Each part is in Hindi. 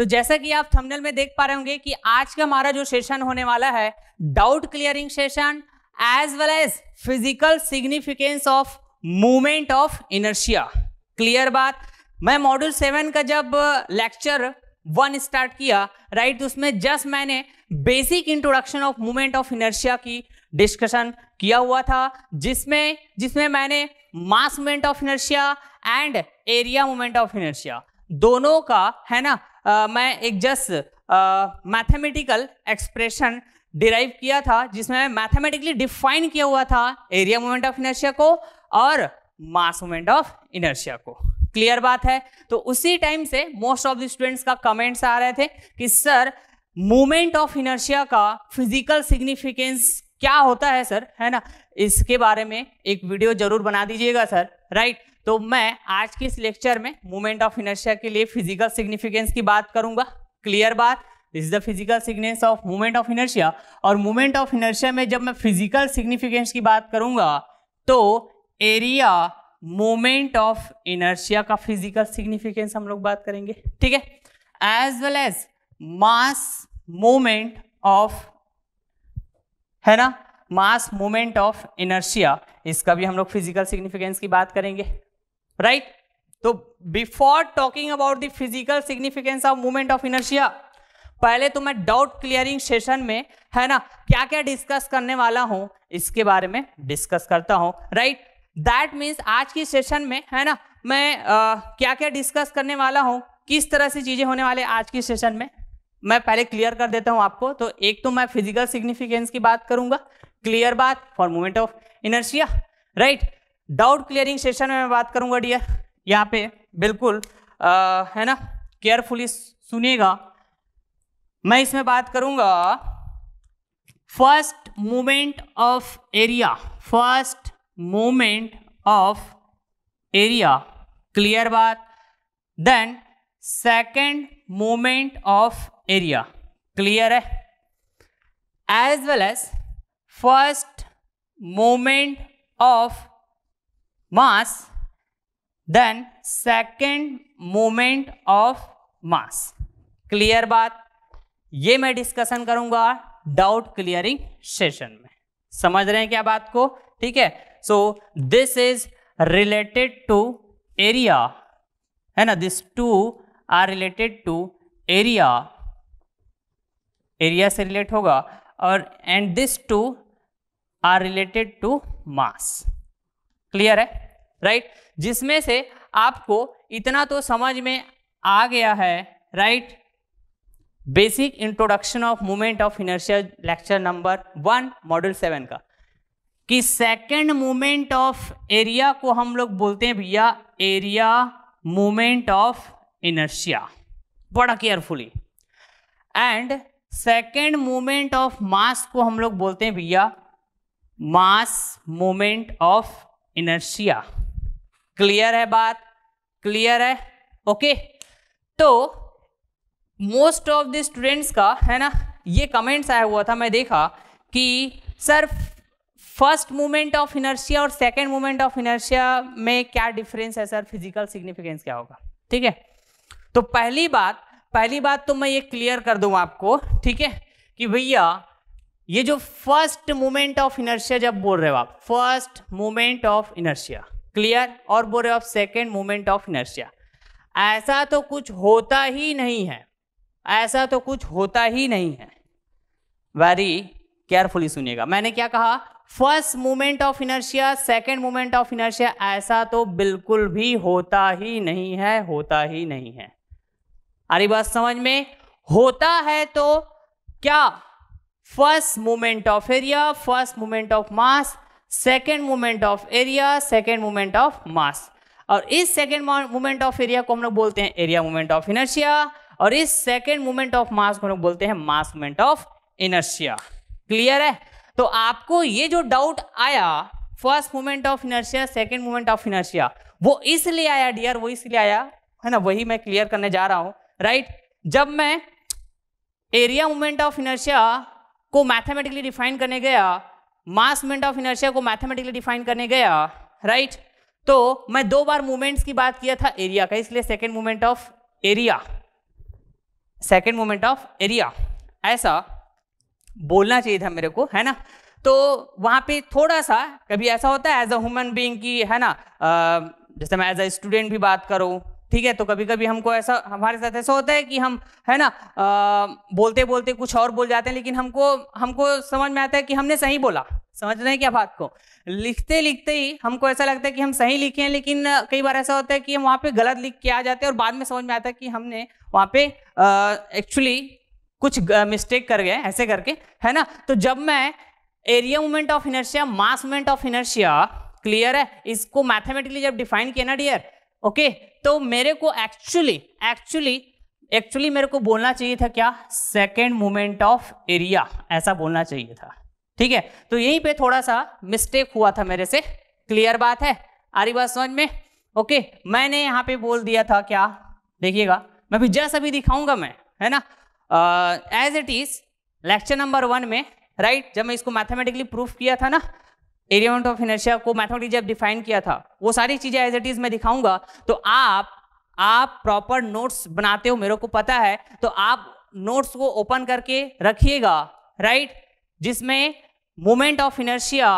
तो जैसा कि आप थंबनेल में देख पा रहे होंगे कि आज का हमारा जो सेशन होने वाला है doubt clearing session as well as physical significance of movement of inertia clear बात मैं मॉड्यूल सेवन का जब लेक्चर वन स्टार्ट किया राइट right, तो उसमें जस्ट मैंने basic introduction of movement of inertia की डिस्कशन किया हुआ था जिसमें जिसमें मैंने mass movement of inertia and area movement of inertia दोनों का है ना मैं एक जस्ट मैथमेटिकल एक्सप्रेशन डिराइव किया था जिसमें मैथमेटिकली डिफाइन किया हुआ था एरिया मोमेंट ऑफ इनर्शिया को और मास मोमेंट ऑफ इनर्शिया को क्लियर बात है तो उसी टाइम से मोस्ट ऑफ द स्टूडेंट्स का कमेंट्स आ रहे थे कि सर मोमेंट ऑफ इनर्शिया का फिजिकल सिग्निफिकेंस क्या होता है सर है ना इसके बारे में एक वीडियो जरूर बना दीजिएगा सर राइट तो मैं आज के इस लेक्चर में मूवमेंट ऑफ इनर्शिया के लिए फिजिकल सिग्निफिकेंस की बात करूंगा क्लियर बात this is the physical significance of movement of inertia और मूवमेंट ऑफ इनर्शिया में जब मैं फिजिकल सिग्निफिकेंस की बात करूंगा तो एरिया मोमेंट ऑफ इनर्शिया का फिजिकल सिग्निफिकेंस हम लोग बात करेंगे ठीक है as well as mass moment of है ना मास मोमेंट ऑफ इनर्शिया इसका भी हम लोग फिजिकल सिग्निफिकेंस की बात करेंगे राइट तो before talking about the physical significance of movement of inertia पहले तो मैं डाउट क्लियरिंग सेशन में है ना क्या क्या डिस्कस करने वाला हूं इसके बारे में डिस्कस करता हूं राइट दैट मीन्स आज की सेशन में है ना मैं आ, क्या क्या डिस्कस करने वाला हूं किस तरह से चीजें होने वाले आज की सेशन में मैं पहले क्लियर कर देता हूं आपको तो एक तो मैं फिजिकल सिग्निफिकेंस की बात करूंगा क्लियर बात for movement of inertia right doubt clearing session में मैं बात करूंगा डियर यहाँ पे बिल्कुल आ, है ना केयरफुली सुनेगा मैं इसमें बात करूंगा first moment of area first moment of area clear बात then second moment of area clear है as well as first moment of mass then second moment of mass clear बात ये मैं डिस्कशन करूंगा डाउट क्लियरिंग सेशन में समझ रहे हैं क्या बात को ठीक है so this is related to area है ना this two are related to area area से रिलेट होगा और and this two are related to mass clear है राइट जिसमें से आपको इतना तो समझ में आ गया है right basic introduction of movement of inertia lecture number one module seven का कि सेकंड मूवमेंट ऑफ एरिया को हम लोग बोलते हैं भैया एरिया मूवमेंट ऑफ इनर्शिया बड़ा carefully and second movement of mass को हम लोग बोलते हैं भैया mass movement of inertia clear है बात क्लियर है ओके तो मोस्ट ऑफ द स्टूडेंट्स का है ना ये कमेंट्स आया हुआ था मैं देखा कि sir first movement of inertia और सेकेंड मूवमेंट ऑफ इनर्शिया में क्या डिफरेंस है सर फिजिकल सिग्निफिकेंस क्या होगा ठीक है तो पहली बात पहली बात तो मैं ये क्लियर कर दूं आपको ठीक है कि भैया ये जो फर्स्ट मोमेंट ऑफ इनर्शिया जब बोल रहे हो आप first moment of inertia clear और बोल रहे हो आप सेकेंड मोमेंट ऑफ इनर्शिया ऐसा तो कुछ होता ही नहीं है ऐसा तो कुछ होता ही नहीं है वेरी केयरफुली सुनिएगा मैंने क्या कहा first moment of inertia second moment of inertia ऐसा तो बिल्कुल भी होता ही नहीं है होता ही नहीं है अरे बात समझ में होता है तो क्या first movement of area first movement of mass second movement of area second movement of mass और इस सेकेंड मूवमेंट ऑफ एरिया को हम लोग बोलते हैं एरिया मूवमेंट ऑफ इनर्शिया और इस सेकेंड मूवमेंट ऑफ मास को हम लोग बोलते हैं mass movement of inertia clear है तो आपको ये जो डाउट आया first movement of inertia second movement of inertia वो इसलिए आया डियर वो इसलिए आया है ना वही मैं क्लियर करने जा रहा हूं राइट जब मैं एरिया मूवमेंट ऑफ इनर्शिया को मैथमेटिकली डिफाइन करने गया मास मोमेंट ऑफ इनर्शिया को मैथमेटिकली डिफाइन करने गया राइट right? तो मैं दो बार मूवमेंट्स की बात किया था एरिया का इसलिए second movement of area second movement of area ऐसा बोलना चाहिए था मेरे को है ना तो वहां पे थोड़ा सा कभी ऐसा होता है एज अ ह्यूमन बींग की है ना आ, जैसे मैं एज अ स्टूडेंट भी बात करूँ ठीक है तो कभी कभी हमको ऐसा हमारे साथ ऐसा होता है कि हम है ना आ, बोलते बोलते कुछ और बोल जाते हैं लेकिन हमको हमको समझ में आता है कि हमने सही बोला समझ रहे हैं क्या बात को लिखते लिखते ही हमको ऐसा लगता है कि हम सही लिखे हैं लेकिन कई बार ऐसा होता है कि हम वहाँ पे गलत लिख के आ जाते हैं और बाद में समझ में आता है कि हमने वहाँ पे एक्चुअली कुछ मिस्टेक कर गए ऐसे करके है ना तो जब मैं area movement of inertia mass movement of inertia clear है इसको मैथमेटिकली जब डिफाइन किया ना डियर ओके तो मेरे को एक्चुअली एक्चुअली एक्चुअली मेरे को बोलना चाहिए था क्या सेकेंड मोमेंट ऑफ एरिया ऐसा बोलना चाहिए था ठीक है तो यहीं पे थोड़ा सा मिस्टेक हुआ था मेरे से क्लियर बात है आ रही बात समझ में ओके मैंने यहाँ पे बोल दिया था क्या देखिएगा मैं भी जैसा भी दिखाऊंगा मैं है ना as it is lecture number one में राइट right, जब मैं इसको मैथमेटिकली प्रूफ किया था ना एरिया मोमेंट ऑफ इनर्शिया को मैथमेटिकली जब डिफाइन किया था वो सारी चीजें एज इट इज मैं दिखाऊंगा तो आप आप प्रॉपर नोट्स बनाते हो मेरे को पता है तो आप नोट्स को ओपन करके रखिएगा राइट जिसमें moment of inertia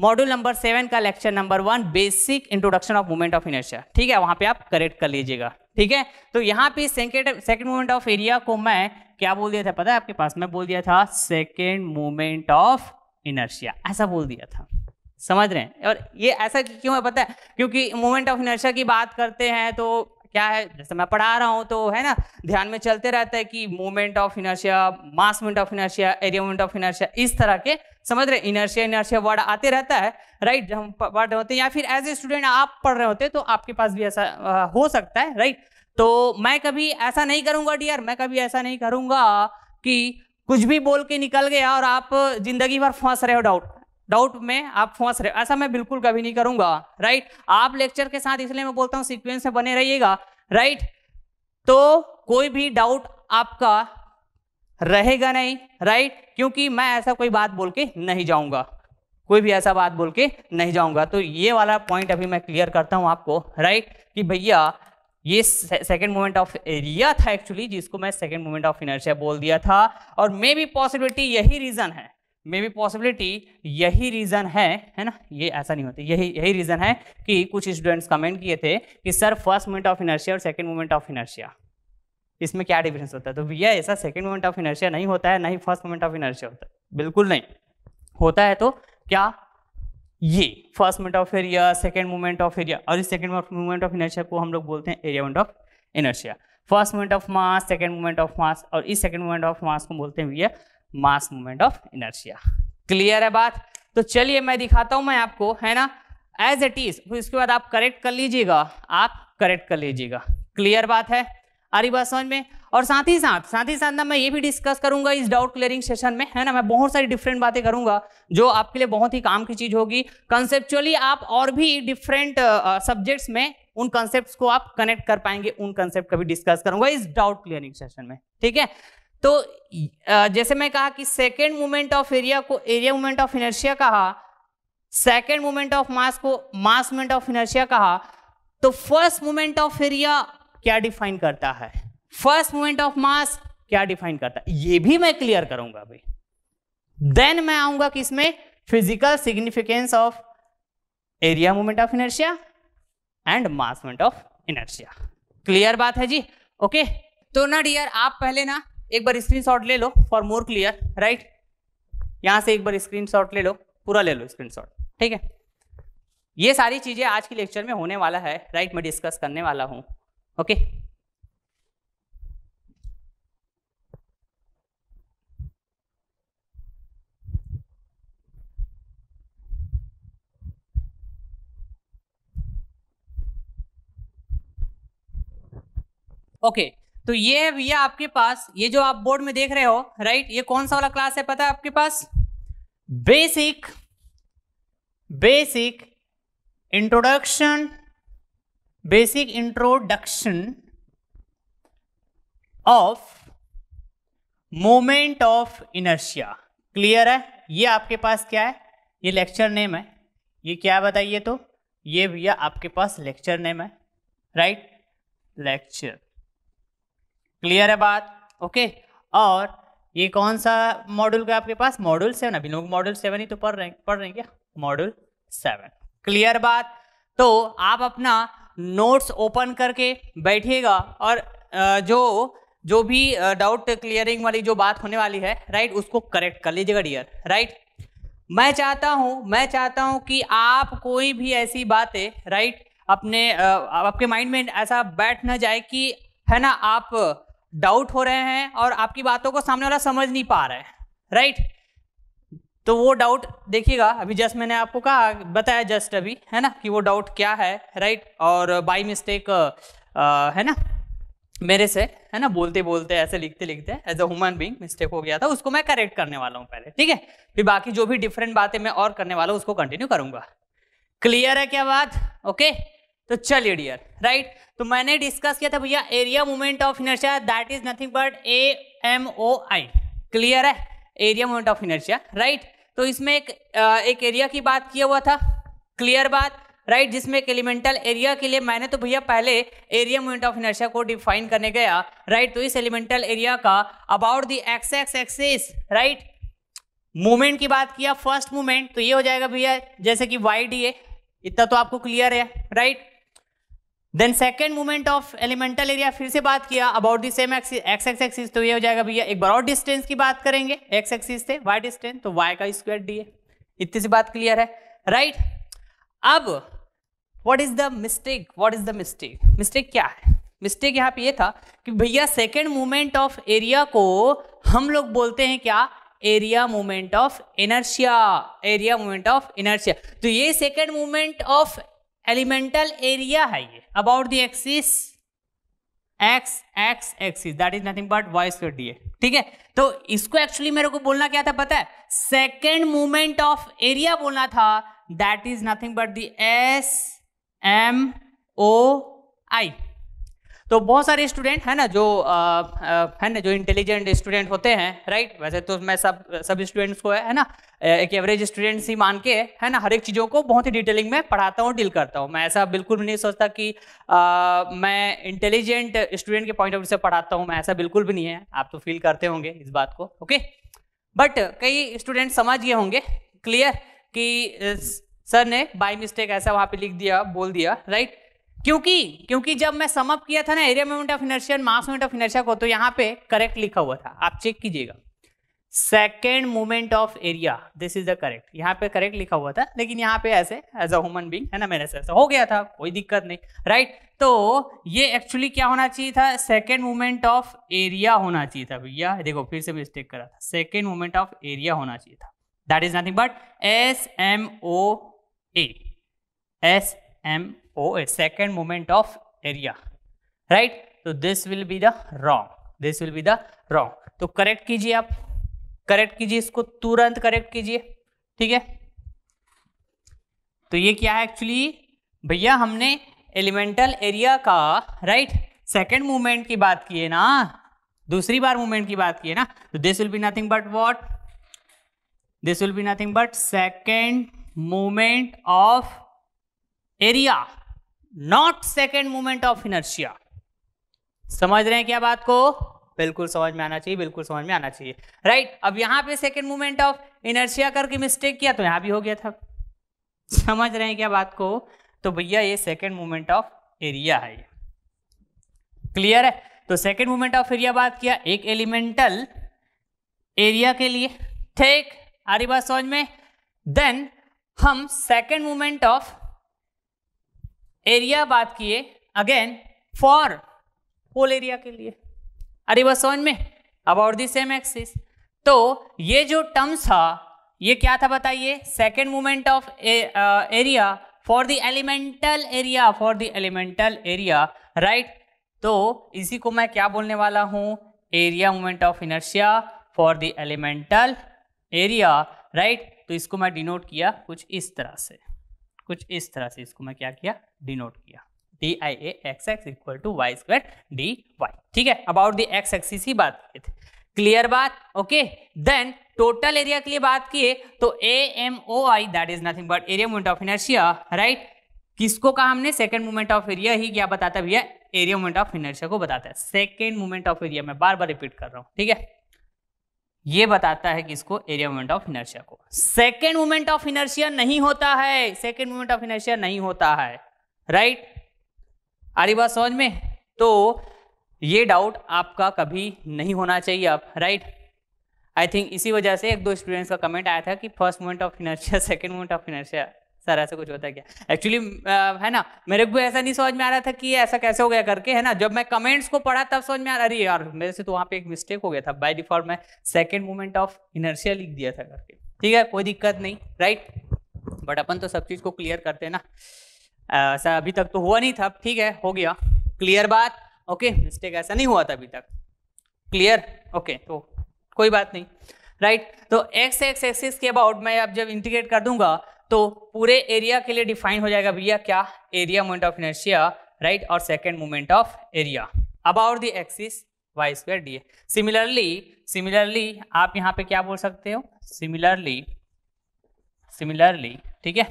module number seven का lecture number one basic introduction of movement of inertia ठीक है वहां पे आप करेक्ट कर लीजिएगा ठीक है तो यहाँ पे second second movement of area को मैं क्या बोल दिया था पता है आपके पास मैं बोल दिया था सेकेंड मूवमेंट ऑफ इनर्शिया ऐसा बोल दिया था समझ रहे हैं और ये ऐसा क्यों है पता है क्योंकि मोमेंट ऑफ इनर्शिया की बात करते हैं तो क्या है जैसे मैं पढ़ा रहा हूँ तो है ना ध्यान में चलते रहता है कि moment of inertia mass moment of inertia area moment of inertia इस तरह के समझ रहे इनर्शिया इनर्शिया वर्ड आते रहता है राइट हम पढ़ रहे होते हैं या फिर एज ए स्टूडेंट आप पढ़ रहे होते हैं तो आपके पास भी ऐसा हो सकता है राइट तो मैं कभी ऐसा नहीं करूंगा डियर मैं कभी ऐसा नहीं करूंगा कि कुछ भी बोल के निकल गया और आप जिंदगी भर फंस रहे हो डाउट डाउट में आप फंस रहे ऐसा मैं बिल्कुल कभी नहीं करूंगा राइट आप लेक्चर के साथ इसलिए मैं बोलता हूँ सिक्वेंस में बने रहिएगा राइट तो कोई भी डाउट आपका रहेगा नहीं राइट क्योंकि मैं ऐसा कोई बात बोल के नहीं जाऊंगा कोई भी ऐसा बात बोल के नहीं जाऊंगा तो ये वाला पॉइंट अभी मैं क्लियर करता हूं आपको राइट कि भैया ये सेकेंड मोमेंट ऑफ एरिया था एक्चुअली जिसको मैं सेकेंड मोमेंट ऑफ इनर्शिया बोल दिया था और मे बी पॉसिबिलिटी यही रीजन है मे बी पॉसिबिलिटी यही रीज़न है है ना ये ऐसा नहीं होता यही यही रीज़न है कि कुछ स्टूडेंट्स कमेंट किए थे कि sir first moment of inertia और सेकेंड मोमेंट ऑफ इनर्शिया इसमें क्या डिफरेंस होता है तो भैया ऐसा सेकेंड मोमेंट ऑफ इनर्शिया नहीं होता है ना ही फर्स्ट मोमेंट ऑफ इनर्शिया होता है बिल्कुल नहीं होता है तो क्या ये first moment of area second moment of area और इस सेकेंड मोमेंट ऑफ इनर्शिया को हम लोग बोलते हैं area moment of inertia first moment of mass second moment of mass और इस सेकेंड मोमेंट ऑफ मास को बोलते हैं भैया mass movement of inertia clear है बात तो चलिए मैं दिखाता हूं मैं आपको है ना एज इट इज फिर इसके बाद आप करेक्ट कर लीजिएगा आप करेक्ट कर लीजिएगा क्लियर बात है अरे बात समझ में और साथ ही साथ साथ ही साथ ना मैं ये भी डिस्कस करूंगा इस डाउट क्लियरिंग सेशन में है ना मैं बहुत सारी डिफरेंट बातें करूंगा जो आपके लिए बहुत ही काम की चीज होगी कंसेप्चुअली आप और भी डिफरेंट सब्जेक्ट्स में उन कंसेप्ट को आप कनेक्ट कर पाएंगे उन कंसेप्ट का भी डिस्कस करूंगा इस डाउट क्लियरिंग सेशन में ठीक है तो जैसे मैं कहा कि सेकेंड मूवमेंट ऑफ एरिया को एरिया मूवमेंट ऑफ इनर्शिया कहा सेकेंड मूवमेंट ऑफ मास को मास मूवमेंट ऑफ इनर्शिया कहा तो फर्स्ट मूवमेंट ऑफ एरिया क्या डिफाइन करता है फर्स्ट मूवमेंट ऑफ मास क्या डिफाइन करता है ये भी मैं क्लियर करूंगा अभी देन मैं आऊंगा कि इसमें physical significance of area movement of inertia and mass movement of inertia clear बात है जी ओके okay? तो ना डियर आप पहले ना एक बार स्क्रीनशॉट ले लो फॉर मोर क्लियर राइट यहां से एक बार स्क्रीनशॉट ले लो पूरा ले लो स्क्रीनशॉट ठीक है ये सारी चीजें आज के लेक्चर में होने वाला है राइट मैं डिस्कस करने वाला हूं ओके ओके okay, तो ये है भैया आपके पास ये जो आप बोर्ड में देख रहे हो राइट ये कौन सा वाला क्लास है पता है आपके पास basic basic introduction basic introduction of moment of inertia clear है ये आपके पास क्या है ये लेक्चर नेम है ये क्या बताइए तो ये भैया आपके पास लेक्चर नेम है राइट लेक्चर क्लियर है बात ओके और ये कौन सा मॉड्यूल का आपके पास मॉड्यूल सेवन अभी लोग मॉड्यूल सेवन ही तो पढ़ रहे हैं पढ़ रहे हैं क्या मॉड्यूल सेवन क्लियर बात तो आप अपना नोट्स ओपन करके बैठिएगा और जो जो भी डाउट क्लियरिंग वाली जो बात होने वाली है राइट उसको करेक्ट कर लीजिएगा डियर राइट मैं चाहता हूं मैं चाहता हूं कि आप कोई भी ऐसी बातें राइट अपने आपके माइंड में ऐसा बैठ ना जाए कि है ना आप डाउट हो रहे हैं और आपकी बातों को सामने वाला समझ नहीं पा रहे हैं राइट तो वो डाउट देखिएगा अभी जस्ट मैंने आपको कहा बताया जस्ट अभी है ना कि वो डाउट क्या है राइट और बाई मिस्टेक है ना मेरे से है ना बोलते बोलते ऐसे लिखते लिखते as a human being mistake हो गया था उसको मैं करेक्ट करने वाला हूँ पहले ठीक है फिर बाकी जो भी डिफरेंट बातें मैं और करने वाला हूँ उसको कंटिन्यू करूंगा क्लियर है क्या बात ओके okay? तो चलिए डियर राइट तो मैंने डिस्कस किया था भैया area movement of inertia that is nothing but A M O I clear है area movement of inertia right तो इसमें एक एक एरिया की बात किया हुआ था क्लियर बात राइट right, जिसमें एक एलिमेंटल एरिया के लिए मैंने तो भैया पहले एरिया मूवमेंट ऑफ इनर्शिया को डिफाइन करने गया राइट right, तो इस एलिमेंटल एरिया का about the X x axis right movement की बात किया फर्स्ट मूवमेंट तो ये हो जाएगा भैया जैसे कि वाई डी ए इतना तो आपको क्लियर है right right? Then second movement of elemental area फिर से बात किया about the same axis X x axis तो ये हो जाएगा भैया एक बार और डिस्टेंस की बात करेंगे एक्स एक्सिस से वाई डिस्टेंस तो वाई का स्क्वायर डी इतनी सी बात क्लियर है राइट right? अब what is the mistake what is the mistake mistake क्या है मिस्टेक यहाँ पे ये था कि भैया सेकेंड मूवमेंट ऑफ एरिया को हम लोग बोलते हैं क्या area movement of inertia area movement of inertia तो ये second movement of elemental area है ये about the axis X x axis that is nothing but Y square D ठीक है तो इसको एक्चुअली मेरे को बोलना क्या था पता है सेकेंड मूवमेंट ऑफ एरिया बोलना था that is nothing but the S M O I तो बहुत सारे स्टूडेंट है ना जो आ, आ, है ना जो इंटेलिजेंट स्टूडेंट होते हैं राइट वैसे तो मैं सब सब स्टूडेंट्स को है, है ना एक एवरेज स्टूडेंट ही मान के है ना हर एक चीज़ों को बहुत ही डिटेलिंग में पढ़ाता हूँ डील करता हूँ मैं ऐसा बिल्कुल भी नहीं सोचता कि आ, मैं इंटेलिजेंट स्टूडेंट के पॉइंट ऑफ व्यू से पढ़ाता हूँ मैं ऐसा बिल्कुल भी नहीं है आप तो फील करते होंगे इस बात को ओके बट कई स्टूडेंट समझ गए होंगे क्लियर कि सर ने बाई मिस्टेक ऐसा वहाँ पर लिख दिया बोल दिया राइट क्योंकि क्योंकि जब मैं समअप किया था ना एरिया मोमेंट ऑफ इनर्शिया और मास मोमेंट ऑफ इनर्शिया को तो यहां पे करेक्ट लिखा हुआ था आप चेक कीजिएगा second moment of area this is the correct यहाँ पे करेक्ट लिखा हुआ था लेकिन यहाँ पे ऐसे एज अ ह्यूमन बींग है ना मेरे से ऐसा हो गया था कोई दिक्कत नहीं राइट right? तो ये एक्चुअली क्या होना चाहिए था सेकेंड मोमेंट ऑफ एरिया होना चाहिए था भैया देखो फिर से मिस्टेक करा था सेकेंड मोमेंट ऑफ एरिया होना चाहिए था that is nothing but S M O S M oh, second moment of area, right? So this will be the wrong. This will be the wrong तो करेक्ट कीजिए आप करेक्ट कीजिए इसको तुरंत करेक्ट कीजिए ठीक है तो ये क्या है एक्चुअली भैया हमने एलिमेंटल एरिया का राइट सेकेंड मूवमेंट की बात की है ना दूसरी बार मूवमेंट की बात की है ना तो this will be nothing but what this will be nothing but second movement of area not second movement of inertia समझ रहे हैं क्या बात को बिल्कुल समझ में आना चाहिए बिल्कुल समझ में आना चाहिए राइट right, अब यहां पे सेकेंड मूवमेंट ऑफ इनर्शिया करके मिस्टेक किया तो यहां भी हो गया था समझ रहे हैं क्या बात को तो भैया ये सेकेंड मूवमेंट ऑफ एरिया है क्लियर है तो सेकेंड मूवमेंट ऑफ एरिया बात किया एक एलिमेंटल एरिया के लिए ठीक आ रही बात समझ में देन हम सेकेंड मूवमेंट ऑफ एरिया बात किए अगेन फॉर होल एरिया के लिए अरे बस समझ में अबाउट दी सेम एक्सिस तो ये जो टर्म्स था ये क्या था बताइए second movement of area for the elemental area for the elemental area right तो इसी को मैं क्या बोलने वाला हूँ area movement of inertia for the elemental area right तो इसको मैं डिनोट किया कुछ इस तरह से कुछ इस तरह से इसको मैं क्या किया डिनोट किया D I A X X equal to Y square D Y ठीक है अबाउट दी एक्स एक्सिस ही बात किए थे क्लियर बात ओके देन टोटल एरिया के लिए बात किए तो A M O I that is nothing but area moment of inertia right किसको कहा हमने सेकेंड मोमेंट ऑफ एरिया ही क्या बताता भैया एरिया मोमेंट ऑफ इनर्शिया को बताता है सेकेंड मोमेंट ऑफ एरिया मैं बार बार रिपीट कर रहा हूँ ठीक है ये बताता है कि इसको एरिया मोमेंट ऑफ इनर्शिया को सेकेंड मोमेंट ऑफ इनर्शिया नहीं होता है सेकेंड मोमेंट ऑफ इनर्शिया नहीं होता है राइट आ रही बात समझ में तो ये डाउट आपका कभी नहीं होना चाहिए आप राइट आई थिंक इसी वजह से एक दो स्टूडेंट्स का कमेंट आया था कि first moment of inertia second moment of inertia sir ऐसा कुछ होता है क्या एक्चुअली uh, है ना मेरे को ऐसा नहीं समझ में आ रहा था कि ऐसा कैसे हो गया करके है ना जब मैं कमेंट्स को पढ़ा तब समझ में आ रहा अरे यार मेरे से तो वहाँ पे एक मिस्टेक हो गया था बाई डिफॉल्ट मैं सेकेंड मूवमेंट ऑफ इनर्शिया लिख दिया था करके ठीक है कोई दिक्कत नहीं राइट बट अपन तो सब चीज़ को क्लियर करते हैं ना ऐसा अभी तक तो हुआ नहीं था ठीक है हो गया क्लियर बात ओके मिस्टेक ऐसा नहीं हुआ था अभी तक क्लियर ओके तो कोई बात नहीं राइट right? तो एक्स एक्स एक्सिस के अबाउट मैं अब जब इंटीग्रेट कर दूंगा तो पूरे एरिया के लिए डिफाइन हो जाएगा भैया क्या area moment of inertia right और second moment of area about the axis Y square D similarly similarly आप यहाँ पे क्या बोल सकते हो सिमिलरली सिमिलरली ठीक है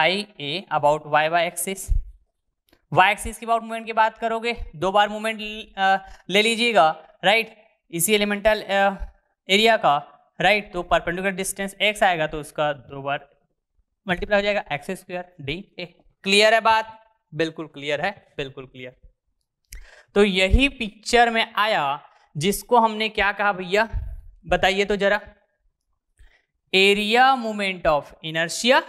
आई A about Y Y axis Y axis की अबाउट मूवमेंट की बात करोगे दो बार मूवमेंट ले लीजिएगा राइट इसी एलिमेंटल एरिया का राइट तो परपेंडिकुलर डिस्टेंस एक्स आएगा तो उसका दो बार मल्टीप्लाई हो जाएगा X square D A clear है बात बिल्कुल क्लियर है बिल्कुल क्लियर तो यही पिक्चर में आया जिसको हमने क्या कहा भैया बताइए तो जरा area moment of inertia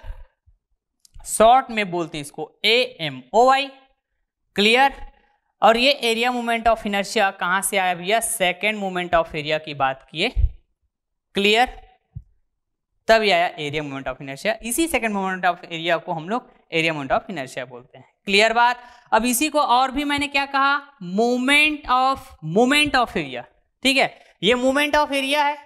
short में बोलते हैं इसको ए एम ओ आई क्लियर और ये एरिया मोमेंट ऑफ इनर्शिया कहां से आया भैया सेकेंड मोमेंट ऑफ एरिया की बात किए क्लियर तब यह आया एरिया मोमेंट ऑफ इनर्शिया इसी सेकंड मोमेंट ऑफ एरिया को हम लोग एरिया मोमेंट ऑफ इनर्शिया बोलते हैं क्लियर बात अब इसी को और भी मैंने क्या कहा moment of moment of area ठीक है ये मोमेंट ऑफ एरिया है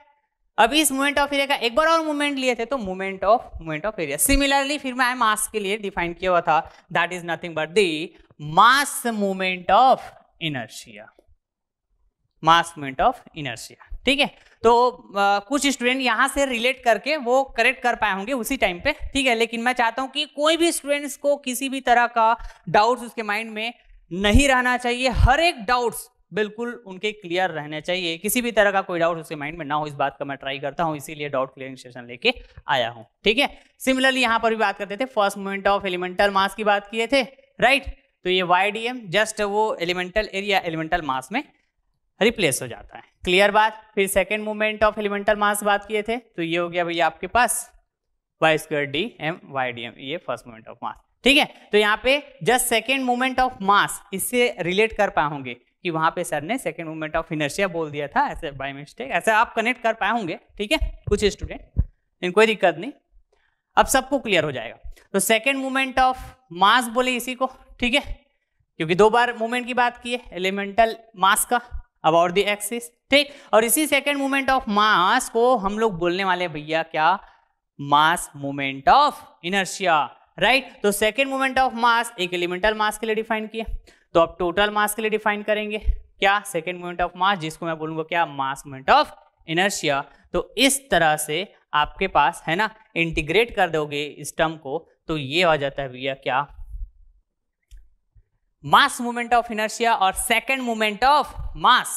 अब इस मोमेंट ऑफ एरिया का एक बार और मोमेंट लिए थे तो moment of moment of area similarly फिर मैं मास के लिए डिफाइन किया हुआ था that is nothing but the mass moment of inertia mass moment of inertia ठीक है तो आ, कुछ स्टूडेंट यहाँ से रिलेट करके वो करेक्ट कर पाए होंगे उसी टाइम पे ठीक है लेकिन मैं चाहता हूँ कि कोई भी स्टूडेंट्स को किसी भी तरह का डाउट्स उसके माइंड में नहीं रहना चाहिए हर एक डाउट्स बिल्कुल उनके क्लियर रहने चाहिए किसी भी तरह का कोई डाउट उसके माइंड में ना हो इस बात का मैं ट्राई करता हूँ इसीलिए डाउट क्लियरिंग सेशन लेके आया हूँ ठीक है सिमिलरली यहाँ पर भी बात करते थे first moment of elemental mass की बात किए थे राइट तो ये वाई जस्ट वो एलिमेंटल एरिया एलिमेंटल मास में रिप्लेस हो जाता है क्लियर बात फिर second movement of elemental mass बात किए थे तो ये हो गया भैया आपके पास Y square D M Y D M ये फर्स्ट मूवमेंट ऑफ मास ठीक है तो यहाँ पे just second movement of mass इससे रिलेट कर पाओगे कि वहां पे सर ने सेकेंड मूवमेंट ऑफ इनर्शिया बोल दिया था ऐसे बाय मिस्टेक ऐसे आप कनेक्ट कर पाए होंगे ठीक है कुछ स्टूडेंट इन कोई दिक्कत नहीं अब सबको क्लियर हो जाएगा तो सेकेंड मूवमेंट ऑफ मास बोले इसी को ठीक है क्योंकि दो बार मूवमेंट की बात की है एलिमेंटल मास का अबाउट दी एक्सिस ठीक और इसी सेकेंड मूवमेंट ऑफ मास को हम लोग बोलने वाले भैया क्या mass movement of inertia right तो सेकेंड मूवमेंट ऑफ मास एक एलिमेंटल मास के लिए डिफाइन किया तो अब टोटल मास के लिए डिफाइन करेंगे क्या सेकेंड मूवमेंट ऑफ मास जिसको मैं बोलूंगा क्या मास मूवमेंट ऑफ इनर्शिया तो इस तरह से आपके पास है ना इंटीग्रेट कर दोगे इस टर्म को तो ये हो जाता है भैया क्या मास मूवमेंट ऑफ इनर्शिया और second movement of mass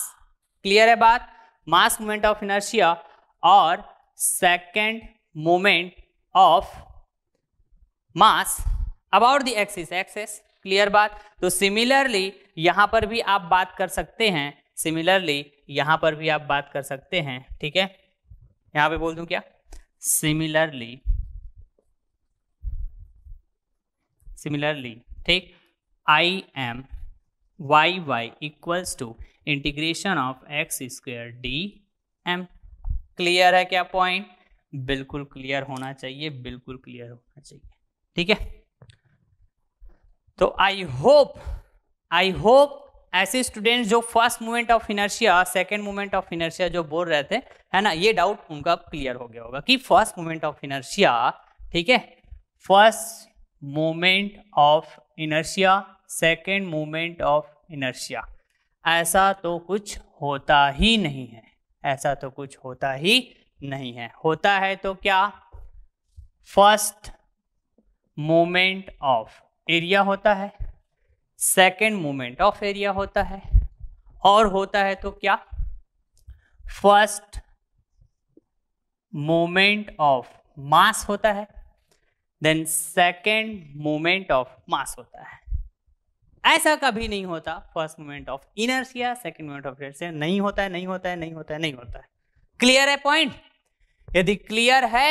clear है बात मास मूवमेंट ऑफ इनर्शिया और second movement of mass about the axis axes clear बात तो सिमिलरली यहां पर भी आप बात कर सकते हैं सिमिलरली यहां पर भी आप बात कर सकते हैं ठीक है यहां पे बोल दू क्या सिमिलरली सिमिलरली ठीक I M Y Y equals to integration of X square D M clear है क्या पॉइंट बिल्कुल क्लियर होना चाहिए बिल्कुल क्लियर होना चाहिए ठीक है तो आई होप आई होप ऐसे स्टूडेंट्स जो first movement of inertia second movement of inertia जो बोल रहे थे है ना ये डाउट उनका क्लियर हो गया होगा कि फर्स्ट मूवमेंट ऑफ इनर्शिया ठीक है first movement of inertia second moment of inertia ऐसा तो कुछ होता ही नहीं है ऐसा तो कुछ होता ही नहीं है होता है तो क्या फर्स्ट मोमेंट ऑफ एरिया होता है सेकेंड मूवमेंट ऑफ एरिया होता है और होता है तो क्या फर्स्ट मोमेंट ऑफ मास होता है then second movement of mass होता है ऐसा कभी नहीं होता first moment of inertia second moment of inertia नहीं होता है नहीं होता है नहीं होता है नहीं होता है क्लियर है पॉइंट यदि क्लियर है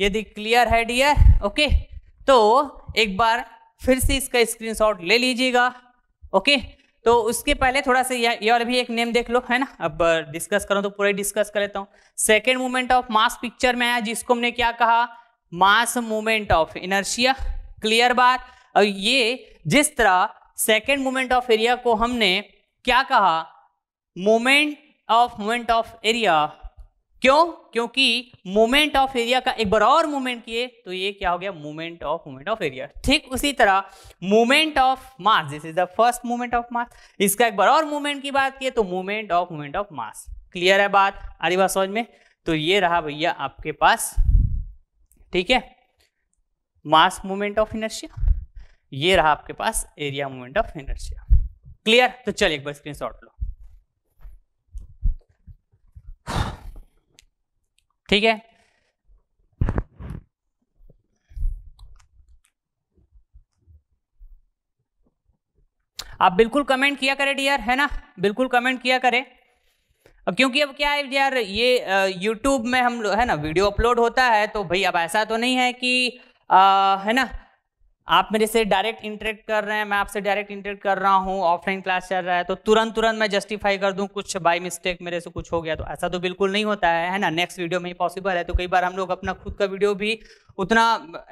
यदि क्लियर है डियर ओके तो एक बार फिर से इसका स्क्रीनशॉट ले लीजिएगा ओके तो उसके पहले थोड़ा सा ये और भी एक नेम देख लो है ना अब डिस्कस करो तो पूरा डिस्कस कर लेता हूँ second moment of mass picture में आया जिसको हमने क्या कहा mass moment of inertia clear बात और ये जिस तरह सेकेंड मोमेंट ऑफ एरिया को हमने क्या कहा moment of moment of area क्यों क्योंकि मोमेंट ऑफ एरिया का एक बार और मोमेंट किए तो ये क्या हो गया moment of moment of area ठीक उसी तरह moment of mass this is the first moment of mass इसका एक बार और मोमेंट की बात किए तो moment of moment of mass clear है बात आरी बात समझ में तो ये रहा भैया आपके पास ठीक है मास मोमेंट ऑफ इनर्शिया ये रहा आपके पास area movement of inertia clear तो चलिए एक बार स्क्रीन लो ठीक है आप बिल्कुल कमेंट किया करें डियर है ना बिल्कुल कमेंट किया करें क्योंकि अब क्या है यार ये यूट्यूब में हम है ना वीडियो अपलोड होता है तो भाई अब ऐसा तो नहीं है कि आ, है ना आप मेरे से डायरेक्ट इंटरेक्ट कर रहे हैं मैं आपसे डायरेक्ट इंटरेक्ट कर रहा हूँ ऑफलाइन क्लास चल रहा है तो तुरंत तुरंत मैं जस्टिफाई कर दूँ कुछ बाई मिस्टेक मेरे से कुछ हो गया तो ऐसा तो बिल्कुल नहीं होता है है ना नेक्स्ट वीडियो में ही पॉसिबल है तो कई बार हम लोग अपना खुद का वीडियो भी उतना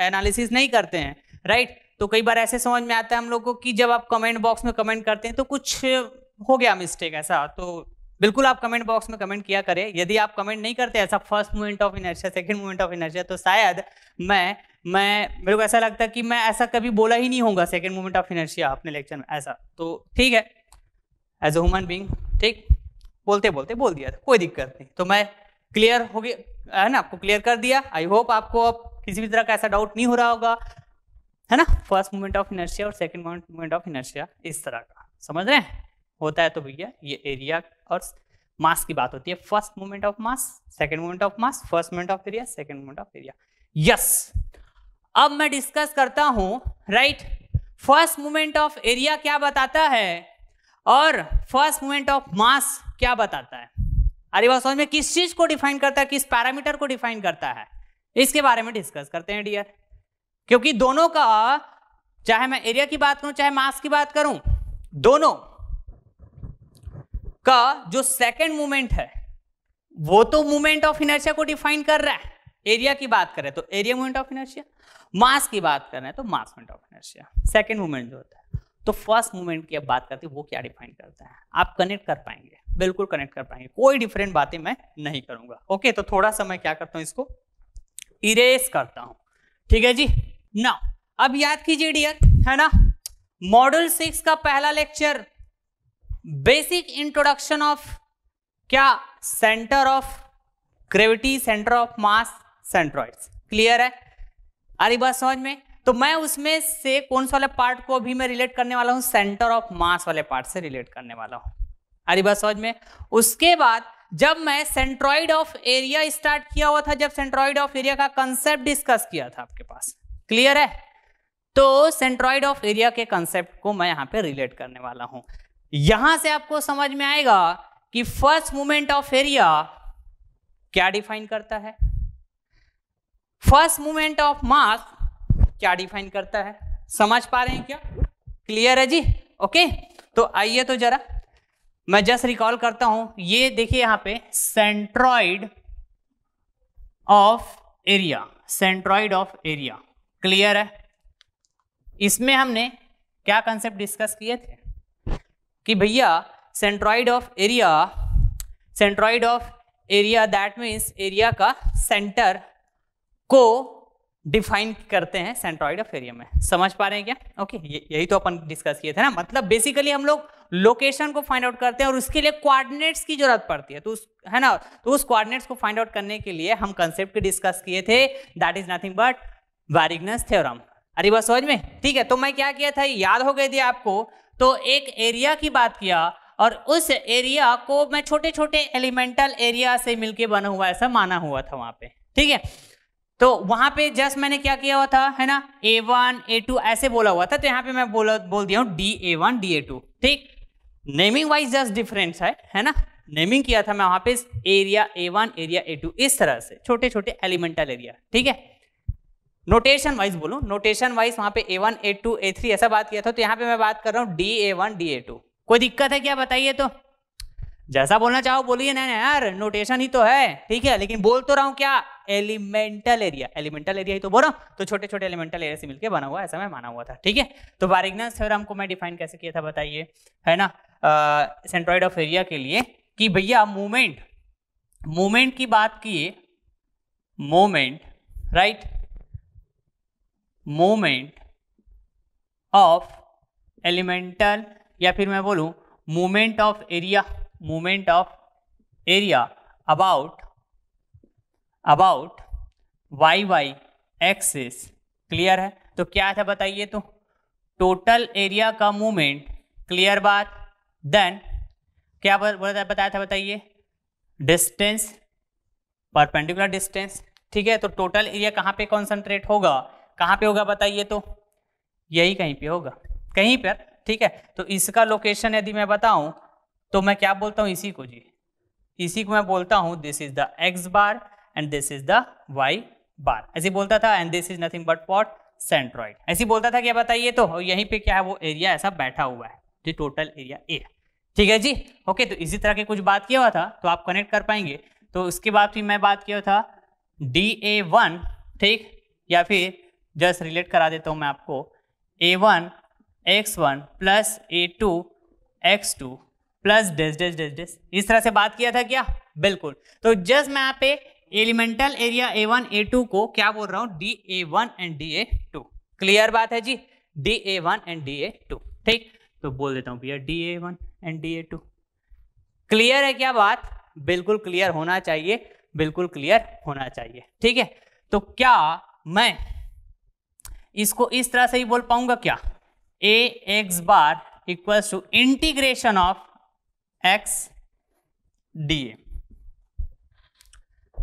एनालिसिस नहीं करते हैं राइट तो कई बार ऐसे समझ में आता है हम लोग को कि जब आप कमेंट बॉक्स में कमेंट करते हैं तो कुछ हो गया मिस्टेक ऐसा तो बिल्कुल आप कमेंट बॉक्स में कमेंट किया करें यदि आप कमेंट नहीं करते ऐसा first movement of inertia second movement of inertia तो शायद मैं मैं मेरे को ऐसा लगता है कि मैं ऐसा कभी बोला ही नहीं होगा सेकंड मूवमेंट ऑफ इनर्शिया अपने लेक्चर में ऐसा तो ठीक है एज अ ह्यूमन बींग ठीक बोलते बोलते बोल दिया था कोई दिक्कत नहीं तो मैं क्लियर हो गया है ना आपको क्लियर कर दिया आई होप आपको अब किसी भी तरह का ऐसा डाउट नहीं हो रहा होगा है ना फर्स्ट मूवमेंट ऑफ इनर्शिया और सेकंड मूवमेंट ऑफ इनर्शिया इस तरह का समझ रहे हैं होता है तो भैया ये एरिया और मास की बात होती है first movement of mass second movement of mass first movement of area second movement of area yes अब मैं डिस्कस करता हूं right first movement of area क्या बताता है और फर्स्ट मूवमेंट ऑफ मास क्या बताता है अरे बात समझ में किस चीज को डिफाइन करता है किस पैरामीटर को डिफाइन करता है इसके बारे में डिस्कस करते हैं डियर क्योंकि दोनों का चाहे मैं एरिया की बात करूं चाहे मास की बात करूं दोनों का जो सेकेंड मूवमेंट है वो तो मूवमेंट ऑफ इनर्शिया को डिफाइन कर रहा है एरिया की बात करें तो area movement of inertia mass की बात कर रहे हैं तो mass movement of inertia second movement जो होता है तो फर्स्ट मूवमेंट की अब बात करते हैं वो क्या डिफाइन करता है आप कनेक्ट कर पाएंगे बिल्कुल कनेक्ट कर पाएंगे कोई डिफरेंट बातें मैं नहीं करूंगा ओके तो थोड़ा सा मैं क्या करता हूँ इसको इरेज करता हूं ठीक है जी ना अब याद कीजिए डियर है ना मॉडल सिक्स का पहला लेक्चर बेसिक इंट्रोडक्शन ऑफ क्या centre of gravity centre of mass centroids clear है अरे बात समझ में तो मैं उसमें से कौन से वाले पार्ट को अभी मैं रिलेट करने वाला हूं सेंटर ऑफ मास वाले पार्ट से रिलेट करने वाला हूं अरे बात समझ में उसके बाद जब मैं सेंट्रॉइड ऑफ एरिया स्टार्ट किया हुआ था जब सेंट्रॉइड ऑफ एरिया का कंसेप्ट डिस्कस किया था आपके पास क्लियर है तो सेंट्रॉइड ऑफ एरिया के कंसेप्ट को मैं यहाँ पे रिलेट करने वाला हूं यहां से आपको समझ में आएगा कि फर्स्ट मूवमेंट ऑफ एरिया क्या डिफाइन करता है फर्स्ट मूवमेंट ऑफ मास क्या डिफाइन करता है समझ पा रहे हैं क्या क्लियर है जी ओके तो आइए तो जरा मैं जस्ट रिकॉल करता हूं ये देखिए यहां पे centroid of area centroid of area clear है इसमें हमने क्या कंसेप्ट डिस्कस किए थे कि भैया centroid of area centroid of area that means area का सेंटर को डिफाइन करते हैं सेंट्रॉइड ऑफ एरिया में समझ पा रहे हैं क्या ओके okay, यही तो अपन डिस्कस किए थे ना मतलब बेसिकली हम लोग लोकेशन को फाइंड आउट करते हैं और उसके लिए कोऑर्डिनेट्स की जरूरत पड़ती है तो उस है ना तो उस कोऑर्डिनेट्स को फाइंड आउट करने के लिए हम कंसेप्ट डिस्कस किए थे that is nothing but Varignon's theorem अरे बस समझ में ठीक है तो मैं क्या किया था याद हो गई थी आपको तो एक एरिया की बात किया और उस एरिया को मैं छोटे छोटे एलिमेंटल एरिया से मिलके बना हुआ ऐसा माना हुआ था वहां पे ठीक है तो वहां पे जस्ट मैंने क्या किया हुआ था है ना ए वन ए टू ऐसे बोला हुआ था तो यहाँ पे मैं बोला बोल दिया हूँ d A one d A two ठीक नेमिंग वाइज जस्ट डिफरेंस है है ना नेमिंग किया था मैं वहां पे area A one area A two इस तरह से छोटे छोटे एलिमेंटल एरिया ठीक है नोटेशन वाइज बोलूं नोटेशन वाइज वहाँ पे A one A two A three ऐसा बात किया था तो यहाँ पे मैं बात कर रहा हूँ d A one d A two कोई दिक्कत है क्या बताइए तो जैसा बोलना चाहो बोलिए ना यार नोटेशन ही तो है ठीक है लेकिन बोल तो रहा हूं क्या एलिमेंटल एरिया एलिमेंटल एरिया ही तो बोल रहा हूं तो छोटे छोटे एलिमेंटल एरिया से मिलकर बना हुआ ऐसा मैं माना हुआ था ठीक है तो बारिगना थ्योरम को मैं डिफाइन कैसे किया था बताइए है ना सेंट्रॉइड ऑफ एरिया के लिए कि भैया मूवमेंट मूवमेंट की बात किए moment right right? Moment of elemental या फिर मैं बोलूँ moment of area moment of area about about Y Y axis clear है तो क्या था बताइए तो टोटल एरिया का मूवमेंट क्लियर बात देन क्या बोला बताया था बताइए डिस्टेंस परपेंडिकुलर डिस्टेंस ठीक है तो टोटल एरिया कहाँ पे कॉन्सेंट्रेट होगा कहाँ पे होगा बताइए तो यही कहीं पे होगा कहीं पर ठीक है तो इसका लोकेशन यदि मैं बताऊं तो मैं क्या बोलता हूँ इसी को जी इसी को मैं बोलता हूँ this is the x bar and this is the y bar ऐसे बोलता था and this is nothing but what centroid ऐसे बोलता था क्या बताइए तो यहीं पे क्या है वो एरिया ऐसा बैठा हुआ है जी टोटल एरिया ए ठीक है जी ओके तो इसी तरह के कुछ बात किया हुआ था तो आप कनेक्ट कर पाएंगे तो उसके बाद फिर मैं बात किया था डी ए वन ठीक या फिर जस्ट रिलेट करा देता हूँ मैं आपको A one x one plus A two x two plus this this this this इस तरह से बात किया था क्या बिल्कुल तो जस्ट मैं यहाँ पे elemental area A one A two को क्या बोल रहा हूँ d A one and d A two clear बात है जी d A one and d A two ठीक तो बोल देता हूँ भैया d A one and d A two clear है क्या बात बिल्कुल क्लियर होना चाहिए बिल्कुल क्लियर होना चाहिए ठीक है तो क्या मैं इसको इस तरह से ही बोल पाऊंगा क्या A x bar equal to integration of x d A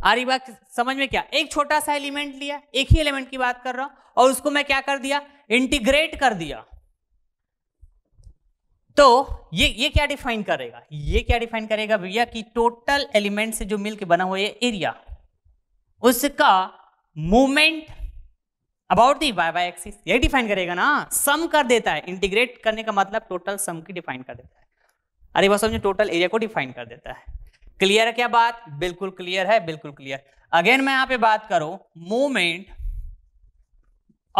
आ रही बात समझ में क्या एक छोटा सा एलिमेंट लिया एक ही एलिमेंट की बात कर रहा हूं और उसको मैं क्या कर दिया इंटीग्रेट कर दिया तो ये ये क्या डिफाइन करेगा ये क्या डिफाइन करेगा भैया कि टोटल एलिमेंट से जो मिलके बना हुआ ये एरिया उसका movement about the y Y axis यही डिफाइन करेगा ना सम कर देता है इंटीग्रेट करने का मतलब टोटल सम की डिफाइन कर देता है अरे बस समझो टोटल एरिया को डिफाइन कर देता है क्लियर है क्या बात बिल्कुल क्लियर है बिल्कुल क्लियर अगेन मैं यहां पे बात करूं movement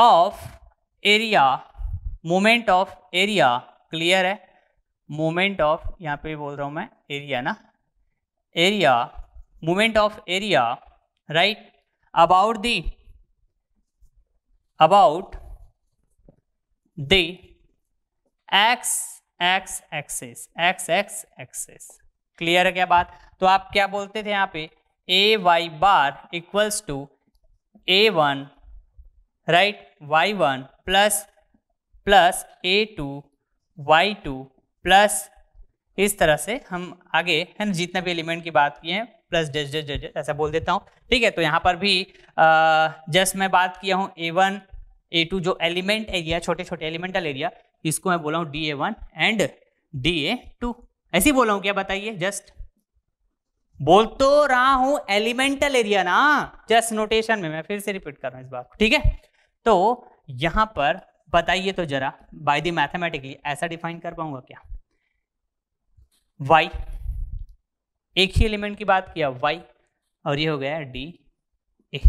of area movement of area clear है मूवमेंट ऑफ यहाँ पे बोल रहा हूं मैं एरिया ना area movement of area right about the about the x x axis x x axis clear है क्या बात तो आप क्या बोलते थे यहाँ पे A Y bar equals to A one right y one plus plus A two y two plus इस तरह से हम आगे है ना जितना भी एलिमेंट की बात की है प्लस डेज डेज डेज ऐसा बोल देता हूँ ठीक है तो यहाँ पर भी जस्ट मैं बात किया हूँ ए वन ए टू जो एलिमेंट एरिया छोटे छोटे एलिमेंटल एरिया इसको मैं बोला हूँ d A one and d A two ऐसे ही बोला हूँ क्या बताइए जस्ट बोल तो रहा हूं एलिमेंटल एरिया ना जस्ट नोटेशन में मैं फिर से रिपीट कर रहा हूं इस बात को ठीक है तो यहां पर बताइए तो जरा बाय द मैथमेटिकली ऐसा डिफाइन कर पाऊंगा क्या वाई एक ही एलिमेंट की बात किया वाई और ये हो गया डी ए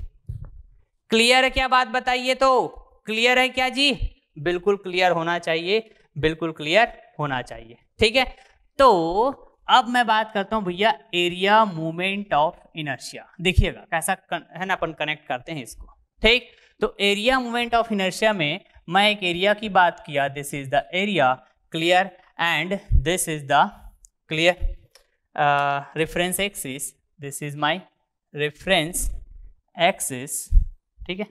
क्लियर है क्या बात बताइए तो क्लियर है क्या जी बिल्कुल क्लियर होना चाहिए बिल्कुल क्लियर होना चाहिए ठीक है तो अब मैं बात करता हूं भैया एरिया मूवमेंट ऑफ इनर्शिया देखिएगा कैसा है ना अपन कनेक्ट करते हैं इसको ठीक तो एरिया मूवमेंट ऑफ इनर्शिया में मैं एक एरिया की बात किया this is the area clear and this is the clear uh, reference axis this is my reference axis ठीक है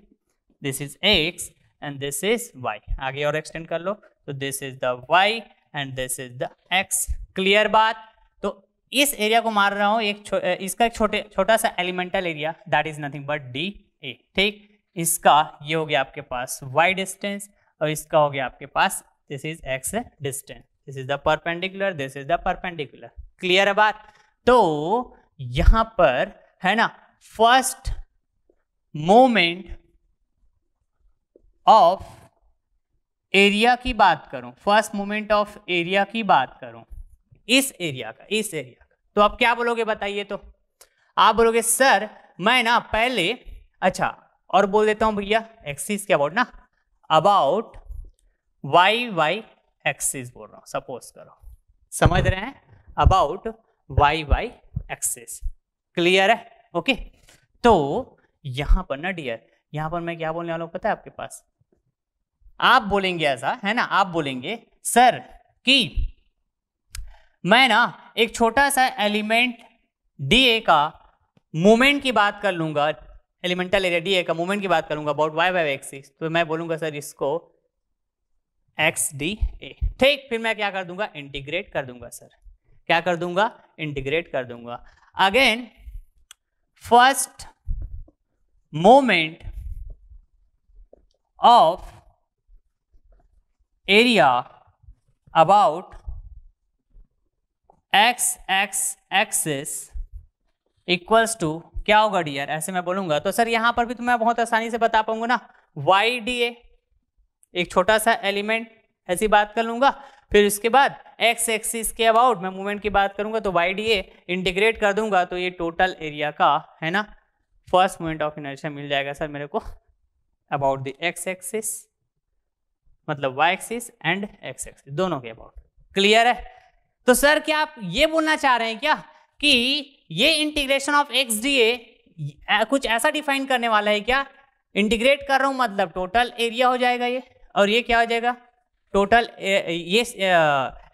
this is x and this is y आगे और extend कर लो तो this is the y and this is the x clear बात तो इस area को मार रहा हूँ एक इसका एक छोटे छोटा सा elemental area that is nothing but d a. ठीक इसका ये हो गया आपके पास y distance और इसका हो गया आपके पास this is x distance. This is the perpendicular. This is the perpendicular. Clear है बात तो यहां पर है ना फर्स्ट मोमेंट ऑफ एरिया की बात करूं फर्स्ट मोमेंट ऑफ एरिया की बात करूं इस एरिया का इस एरिया का तो आप क्या बोलोगे बताइए तो आप बोलोगे सर मैं ना पहले अच्छा और बोल देता हूं भैया एक्सिस के अबाउट ना अबाउट वाई वाई एक्सिस बोल रहा हूं सपोज करो समझ रहे हैं about Y y axis clear है ओके तो यहां पर ना डियर यहां पर मैं क्या बोलने वाला पता है आपके पास आप बोलेंगे ऐसा है ना आप बोलेंगे सर कि मैं ना एक छोटा सा एलिमेंट डी ए का मोमेंट की बात कर लूंगा एलिमेंटल एरिया डी ए का मोमेंट की बात करूंगा अबाउट वाई वाई एक्सिस तो मैं बोलूंगा सर इसको एक्स डी ए ठीक फिर मैं क्या कर दूंगा इंटीग्रेट कर दूंगा सर क्या कर दूंगा इंटीग्रेट कर दूंगा again first moment of area about x x axis equals to क्या होगा डियर ऐसे मैं बोलूंगा तो सर यहां पर भी तो मैं बहुत आसानी से बता पाऊंगा ना वाई डी ए एक छोटा सा एलिमेंट ऐसी बात कर लूंगा फिर उसके बाद एक्स एक्सिस के अबाउट मैं मूवमेंट की बात करूंगा तो वाई डी ए इंटीग्रेट कर दूंगा तो ये टोटल एरिया का है ना फर्स्ट मोमेंट ऑफ इनर्शिया मिल जाएगा सर मेरे को अबाउट द एक्स एक्सिस मतलब y axis and x axis दोनों के अबाउट क्लियर है तो सर क्या आप ये बोलना चाह रहे हैं क्या कि ये integration of x d A कुछ ऐसा डिफाइन करने वाला है क्या इंटीग्रेट कर रहा हूं मतलब टोटल एरिया हो जाएगा ये और ये क्या हो जाएगा टोटल ये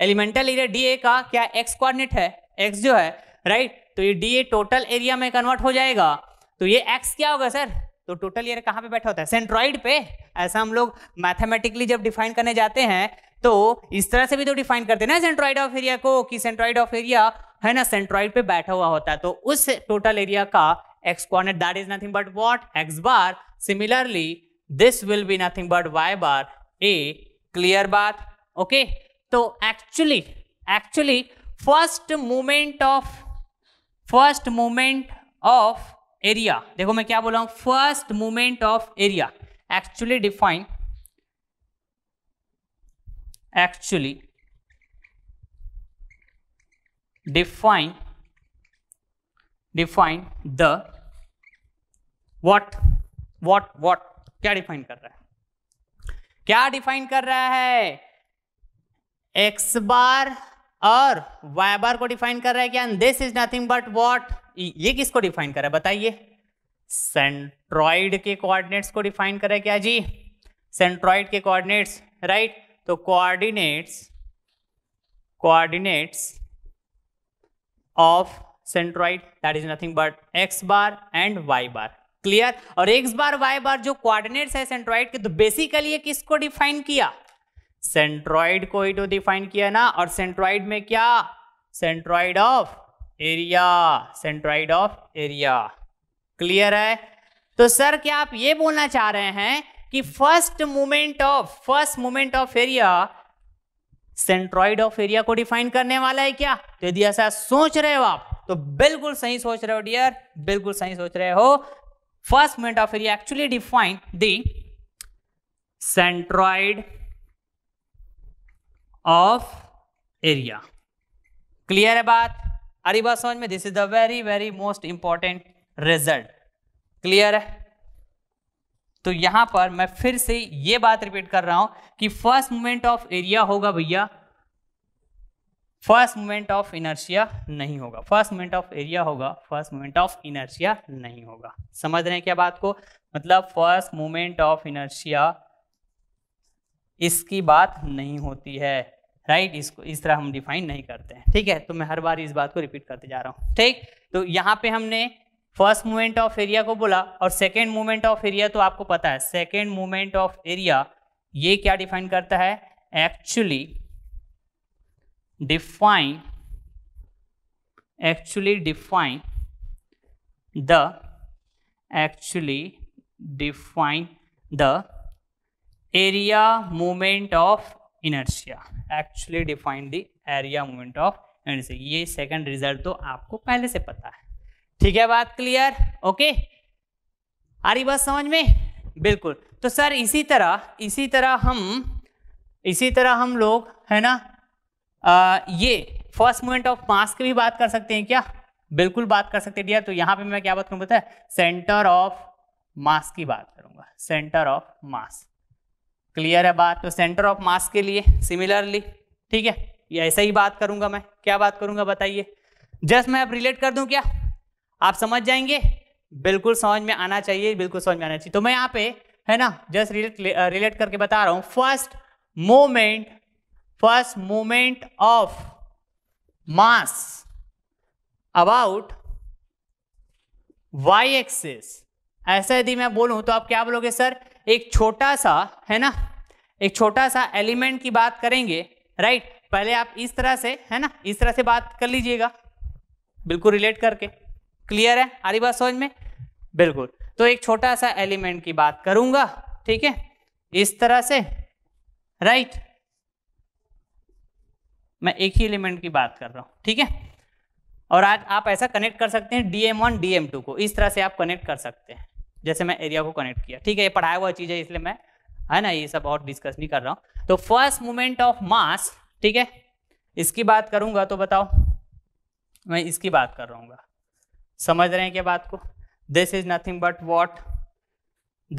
एलिमेंटल एरिया डी ए का क्या एक्स कोऑर्डिनेट है एक्स जो है राइट तो ये डी ए टोटल एरिया में कन्वर्ट हो जाएगा तो ये एक्स क्या होगा सर तो टोटल एरिया कहाँ पे बैठा होता है सेंट्रॉइड पे ऐसा हम लोग मैथमेटिकली जब डिफाइन करने जाते हैं तो इस तरह से भी तो डिफाइन करते हैं ना सेंट्रॉइड ऑफ एरिया को कि सेंट्रॉइड ऑफ एरिया है ना सेंट्रॉइड पे बैठा हुआ होता है तो उस टोटल एरिया का x coordinate that is nothing but what x bar similarly this will be nothing but y bar A clear बात ओके तो actually actually first movement of first movement of area देखो मैं क्या बोला हूं first movement of area actually define actually define define the what what what क्या डिफाइन कर रहा है क्या डिफाइन कर रहा है एक्स बार और वाई बार को डिफाइन कर रहा है क्या this is nothing but what ये किसको डिफाइन कर रहा है बताइए सेंट्रॉइड के कोऑर्डिनेट्स को डिफाइन कर रहा है क्या जी सेंट्रॉइड के कोऑर्डिनेट्स राइट तो coordinates coordinates of centroid that is nothing but x bar and y bar clear और एक्स बार वाई बार जो कोऑर्डिनेट्स है सेंट्रॉइड के तो बेसिकली ये किसको डिफाइन किया सेंट्रॉइड को ही तो डिफाइन किया ना और सेंट्रॉइड में क्या centroid of area centroid of area clear है तो सर क्या आप ये बोलना चाह रहे हैं कि first moment of first moment of area centroid of area को डिफाइन करने वाला है क्या तो यदि ऐसा सोच रहे हो आप तो बिल्कुल सही सोच रहे हो डियर बिल्कुल सही सोच रहे हो first moment of area actually defined the centroid of area clear है बात आ बात समझ में this is the very very most important result clear है तो यहां पर मैं फिर से ये बात रिपीट कर रहा हूं कि फर्स्ट मूवमेंट ऑफ एरिया होगा भैया फर्स्ट मोमेंट ऑफ इनर्शिया नहीं होगा फर्स्ट मोमेंट ऑफ एरिया होगा फर्स्ट मोमेंट ऑफ इनर्शिया नहीं होगा समझ रहे हैं क्या बात को मतलब फर्स्ट मोमेंट ऑफ इनर्शिया इसकी बात नहीं होती है राइट right? इसको इस तरह हम डिफाइन नहीं करते हैं ठीक है तो मैं हर बार इस बात को रिपीट करते जा रहा हूँ ठीक तो यहाँ पे हमने फर्स्ट मूवमेंट ऑफ एरिया को बोला और सेकेंड मूवमेंट ऑफ एरिया तो आपको पता है सेकेंड मूवमेंट ऑफ एरिया ये क्या डिफाइन करता है actually define actually define the actually define the area moment of inertia actually define the area moment of inertia ye second result to aapko pehle se pata hai theek hai baat clear okay aa rahi baat samajh mein bilkul to sir isi tarah isi tarah hum इसी तरह हम लोग है ना आ, ये फर्स्ट मोमेंट ऑफ मास की भी बात कर सकते हैं क्या बिल्कुल बात कर सकते हैं डियर तो यहाँ पे मैं क्या बात करूँ बताया सेंटर ऑफ मास की बात करूंगा सेंटर ऑफ मास क्लियर है बात तो सेंटर ऑफ मास के लिए सिमिलरली ठीक है ये ऐसा ही बात करूंगा मैं क्या बात करूंगा बताइए जस्ट मैं अब रिलेट कर दूं क्या आप समझ जाएंगे बिल्कुल समझ में आना चाहिए बिल्कुल समझ में आना चाहिए तो मैं यहाँ पे है ना जस्ट रिलेट रिलेट करके बता रहा हूँ first moment first moment of mass about y axis ऐसा यदि मैं बोलूं तो आप क्या बोलोगे सर एक छोटा सा है ना एक छोटा सा एलिमेंट की बात करेंगे राइट पहले आप इस तरह से है ना इस तरह से बात कर लीजिएगा बिल्कुल रिलेट करके क्लियर है आ रही बात समझ में बिल्कुल तो एक छोटा सा एलिमेंट की बात करूंगा ठीक है इस तरह से राइट right? मैं एक ही एलिमेंट की बात कर रहा हूँ ठीक है और आज आप ऐसा कनेक्ट कर सकते हैं d m one d m two को इस तरह से आप कनेक्ट कर सकते हैं जैसे मैं एरिया को कनेक्ट किया ठीक है ये पढ़ाया हुआ चीज़ है इसलिए मैं है ना ये सब और डिस्कस नहीं कर रहा हूँ तो फर्स्ट मूवमेंट ऑफ मास ठीक है इसकी बात करूंगा तो बताओ मैं इसकी बात कर रहा समझ रहे हैं क्या बात को this is nothing but what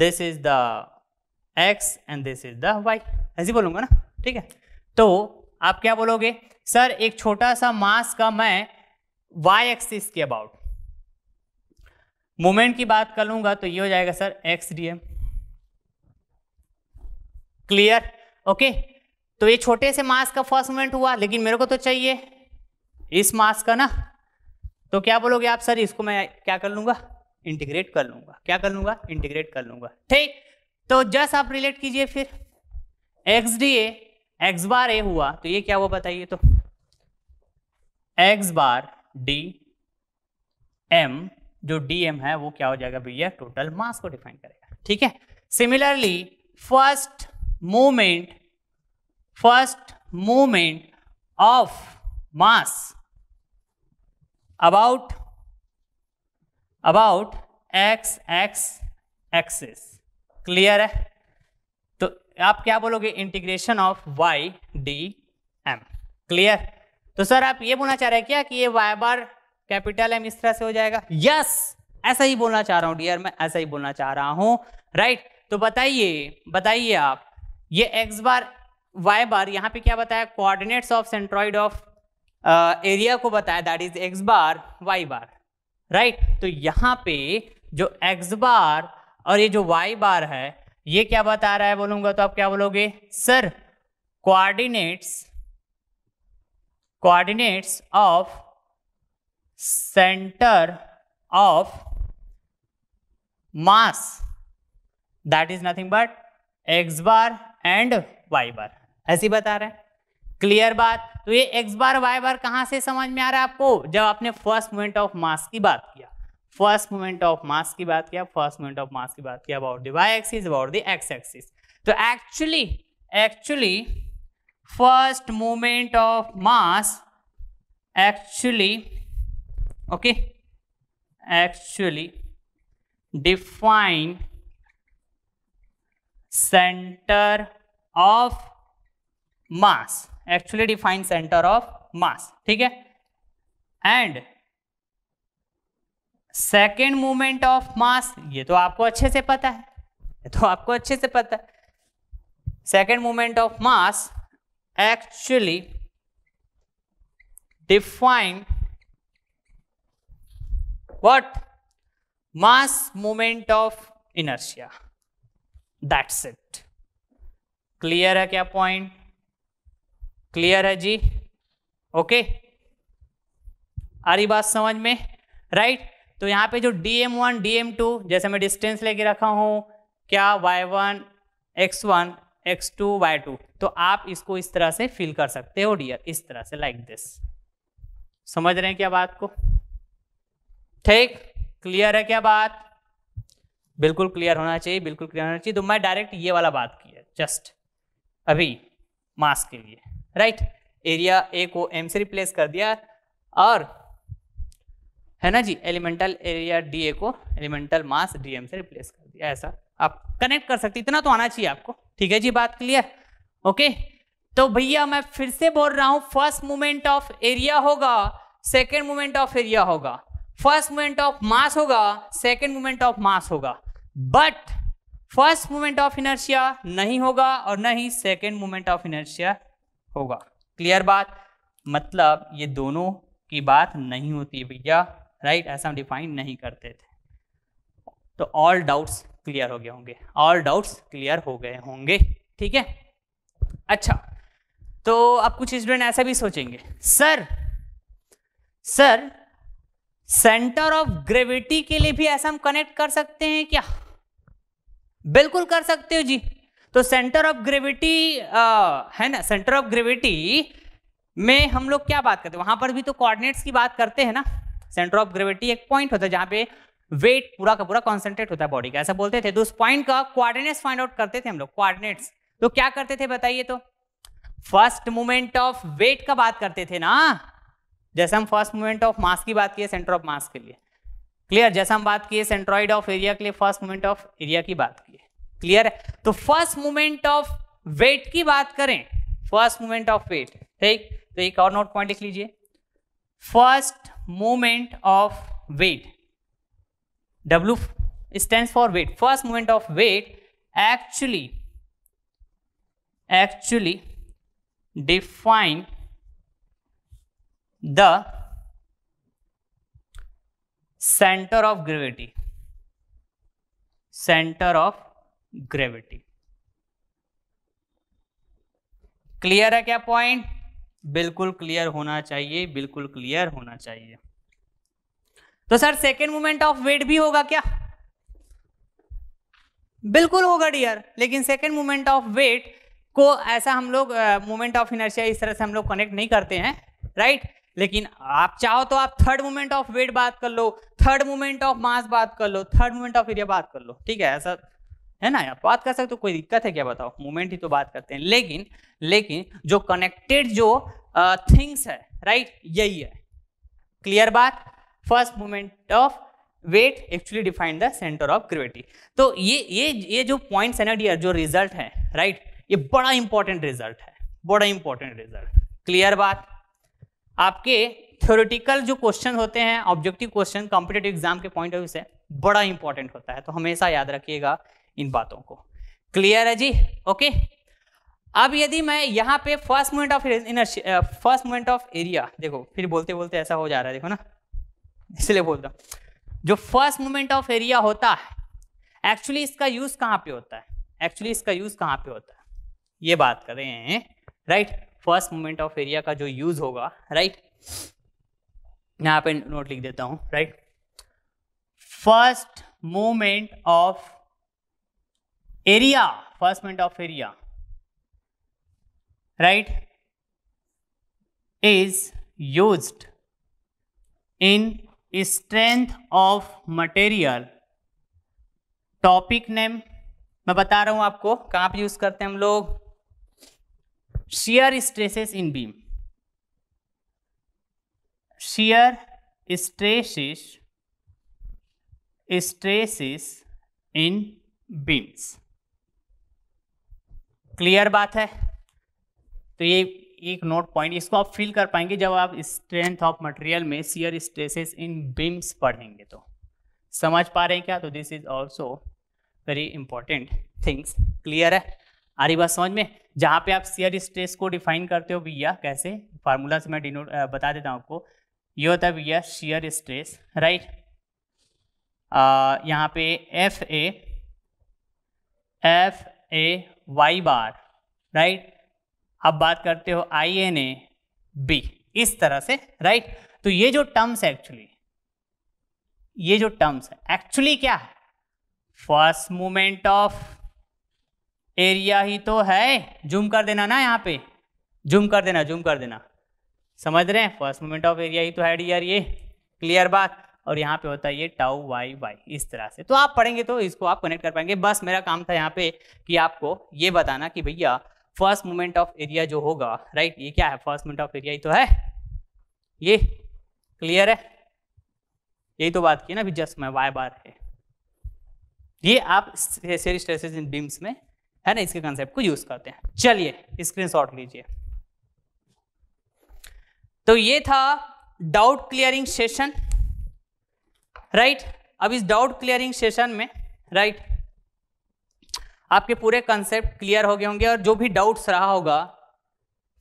this is the x and this is the y ऐसे बोलूंगा ना ठीक है तो आप क्या बोलोगे सर एक छोटा सा मास का मैं वाई एक्सिस के अबाउट मोमेंट की बात कर लूंगा तो ये हो जाएगा sir x d M clear okay तो ये छोटे से मास का फर्स्ट मोमेंट हुआ लेकिन मेरे को तो चाहिए इस मास का ना तो क्या बोलोगे आप सर इसको मैं क्या कर लूंगा इंटीग्रेट कर लूंगा क्या कर लूंगा इंटीग्रेट कर लूंगा ठीक तो जस्ट आप रिलेट कीजिए फिर x d A x bar A हुआ तो ये क्या हुआ बताइए तो एक्स बार डी एम जो डी एम है वो क्या हो जाएगा भैया टोटल मास को डिफाइन करेगा ठीक है similarly first movement first movement of mass about about x x axis clear है आप क्या बोलोगे integration of y D M clear तो सर आप ये बोलना चाह रहे हैं क्या कि ये वाई बार कैपिटल एम इस तरह से हो जाएगा यस yes! ऐसा ही बोलना चाह रहा हूं डियर मैं ऐसा ही बोलना चाह रहा हूं राइट right? तो बताइए बताइए आप ये एक्स बार वाई बार यहाँ पे क्या बताया coordinates of centroid of area को बताया that is x bar y bar right right? तो यहाँ पे जो एक्स बार और ये जो वाई बार है ये क्या बता रहा है बोलूंगा तो आप क्या बोलोगे sir coordinates coordinates of centre of mass that is nothing but x bar and y bar ऐसी बता रहे हैं क्लियर बात तो ये एक्स बार वाई बार कहां से समझ में आ रहा है आपको जब आपने फर्स्ट मोमेंट ऑफ मास की बात किया फर्स्ट मोमेंट ऑफ मास की बात किया फर्स्ट मोमेंट ऑफ मास की बात किया about the y axis about the x axis तो actually actually first moment of mass actually okay actually define centre of mass actually define centre of mass ठीक है and second movement of mass ये तो आपको अच्छे से पता है ये तो आपको अच्छे से पता है second movement of mass actually define what mass moment of inertia that's it clear है क्या पॉइंट क्लियर है जी okay आ रही बात समझ में right तो यहाँ पे जो d m one d m two जैसे मैं डिस्टेंस लेके रखा हूँ क्या y one x one x two y two तो आप इसको इस तरह से फिल कर सकते हो डियर इस तरह से लाइक like दिस समझ रहे हैं क्या बात को ठीक क्लियर है क्या बात बिल्कुल क्लियर होना चाहिए बिल्कुल क्लियर होना चाहिए तो मैं डायरेक्ट ये वाला बात की है जस्ट अभी मास के लिए राइट एरिया ए को एम से रिप्लेस कर दिया और है ना जी एलिमेंटल एरिया डी को एलिमेंटल मास डीएम से रिप्लेस कर दिया ऐसा आप कनेक्ट कर सकते इतना तो आना चाहिए आपको ठीक है जी बात क्लियर ओके तो भैया मैं फिर से बोल रहा हूं फर्स्ट मूवमेंट ऑफ एरिया होगा सेकेंड मूवमेंट ऑफ एरिया होगा फर्स्ट मूवमेंट ऑफ मास होगा सेकेंड मूवमेंट ऑफ मास होगा but first movement of inertia नहीं होगा और न ही सेकेंड मूवमेंट ऑफ इनर्शिया होगा क्लियर बात मतलब ये दोनों की बात नहीं होती भैया राइट ऐसा हम डिफाइन नहीं करते थे तो ऑल डाउट्स क्लियर हो गए होंगे ऑल डाउट्स क्लियर हो गए होंगे ठीक है अच्छा तो अब कुछ स्टूडेंट ऐसा भी सोचेंगे sir sir centre of gravity के लिए भी ऐसा हम कनेक्ट कर सकते हैं क्या बिल्कुल कर सकते हो जी तो सेंटर ऑफ ग्रेविटी है ना सेंटर ऑफ ग्रेविटी में हम लोग क्या बात करते हैं वहां पर भी तो कोऑर्डिनेट्स की बात करते हैं ना सेंटर ऑफ ग्रेविटी एक पॉइंट होता है जहां पे वेट पूरा का पूरा कॉन्सेंट्रेट होता है बॉडी का ऐसा बोलते थे तो उस पॉइंट का क्वारिनेट्स फाइंड आउट करते थे हम लोग क्वारिनेट्स तो क्या करते थे बताइए तो फर्स्ट मूवमेंट ऑफ वेट का बात करते थे ना जैसे हम फर्स्ट मूवमेंट ऑफ मास की बात किए सेंटर ऑफ मास के लिए क्लियर जैसा हम बात किए सेंट्रॉइड ऑफ एरिया के लिए फर्स्ट मूवमेंट ऑफ एरिया की बात किए क्लियर है तो फर्स्ट मूवमेंट ऑफ वेट की बात करें फर्स्ट मूवमेंट ऑफ वेट ठीक तो एक और नोट पॉइंट लिख लीजिए first movement of weight W stand for weight first movement of weight actually actually define the centre of gravity centre of gravity clear है क्या पॉइंट बिल्कुल क्लियर होना चाहिए बिल्कुल क्लियर होना चाहिए तो sir second movement of weight भी होगा क्या बिल्कुल होगा डियर लेकिन सेकेंड मूवमेंट ऑफ वेट को ऐसा हम लोग मूवमेंट ऑफ इनर्शिया इस तरह से हम लोग कनेक्ट नहीं करते हैं राइट right? लेकिन आप चाहो तो आप थर्ड मूवमेंट ऑफ वेट बात कर लो थर्ड मूवमेंट ऑफ मास बात कर लो थर्ड मूवमेंट ऑफ एरिया बात कर लो ठीक है ऐसा है ना आप बात कर सकते हो कोई दिक्कत है क्या बताओ मूवमेंट ही तो बात करते हैं लेकिन लेकिन जो कनेक्टेड जो थिंग्स है राइट यही है क्लियर बात first movement of weight actually define the centre of gravity तो ये ये ये जो पॉइंट्स है ना जो रिजल्ट है राइट right? ये बड़ा इंपॉर्टेंट रिजल्ट है बड़ा इंपॉर्टेंट रिजल्ट क्लियर बात आपके थ्योरेटिकल जो क्वेश्चन होते हैं ऑब्जेक्टिव क्वेश्चन कॉम्पिटेटिव एग्जाम के पॉइंट ऑफ व्यू से बड़ा इंपॉर्टेंट होता है तो हमेशा याद रखिएगा इन बातों को क्लियर है जी ओके अब यदि मैं यहाँ पे first moment of inertia first moment of area देखो फिर बोलते बोलते ऐसा हो जा रहा है देखो ना इसलिए बोल रहा हूँ जो फर्स्ट मोमेंट ऑफ एरिया होता है एक्चुअली इसका यूज कहाँ पे होता है एक्चुअली इसका यूज कहाँ पे होता है ये बात कर रहे हैं right first moment of area का जो यूज होगा राइट यहाँ पे नोट लिख देता हूँ right first moment of area first minute of area right is use in strength of material topic name मैं बता रहा हूं आपको कहां पे यूज करते हैं हम लोग shear stresses in beam shear stresses stresses in beams clear बात है तो ये एक नोट पॉइंट इसको आप फील कर पाएंगे जब आप स्ट्रेंथ ऑफ मटेरियल में सियर स्ट्रेसेस इन बीम्स पढ़ेंगे तो समझ पा रहे हैं क्या तो this is also very important things clear है आ रही बात समझ में जहाँ पे आप सियर स्ट्रेस को डिफाइन करते हो भैया कैसे फार्मूला से मैं डिनोट बता देता हूँ आपको ये होता है भैया शियर स्ट्रेस राइट यहाँ पे F A F A Y bar right अब बात करते हो आई एन ए बी इस तरह से राइट तो ये जो टर्म्स है एक्चुअली ये जो टर्म्स है एक्चुअली क्या है फर्स्ट मूमेंट ऑफ एरिया ही तो है जूम कर देना ना यहाँ पे जूम कर देना जूम कर देना समझ रहे हैं फर्स्ट मूवमेंट ऑफ एरिया ही तो है डी यार ये क्लियर बात और यहाँ पे होता है ये टाउ वाई वाई इस तरह से तो आप पढ़ेंगे तो इसको आप कनेक्ट कर पाएंगे बस मेरा काम था यहाँ पे कि आपको ये बताना कि भैया फर्स्ट मूवमेंट ऑफ एरिया जो होगा राइट ये क्या है फर्स्ट मूवमेंट ऑफ एरिया ही तो है ये क्लियर है यही तो बात की ना अभी जस्ट मैं वाई बार है ये आप स्ट्रेसेस इन बीम्स में है ना इसके कंसेप्ट को यूज करते हैं चलिए स्क्रीनशॉट लीजिए तो ये था डाउट क्लियरिंग सेशन राइट अब इस डाउट क्लियरिंग सेशन में राइट आपके पूरे कंसेप्ट क्लियर हो गए होंगे और जो भी डाउट्स रहा होगा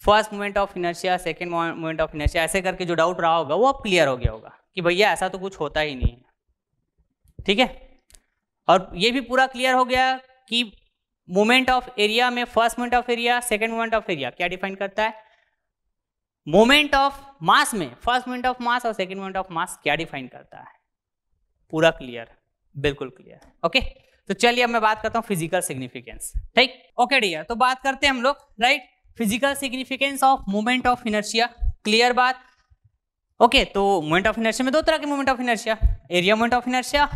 first moment of inertia second moment of inertia ऐसे करके जो डाउट रहा होगा वो अब क्लियर हो गया होगा कि भैया ऐसा तो कुछ होता ही नहीं है ठीक है और ये भी पूरा क्लियर हो गया कि मोमेंट ऑफ एरिया में first moment of area second moment of area क्या डिफाइन करता है मोमेंट ऑफ मास में फर्स्ट मोमेंट ऑफ मास और सेकेंड मोमेंट ऑफ मास क्या डिफाइन करता है पूरा क्लियर बिल्कुल क्लियर ओके तो चलिए अब मैं बात करता हूँ फिजिकल सिग्निफिकेंस ठीक ओके डियर तो बात करते हैं हम लोग right physical significance of movement of inertia clear बात ओके तो मूवमेंट ऑफ इनर्शिया में दो तरह के movement of inertia area moment of inertia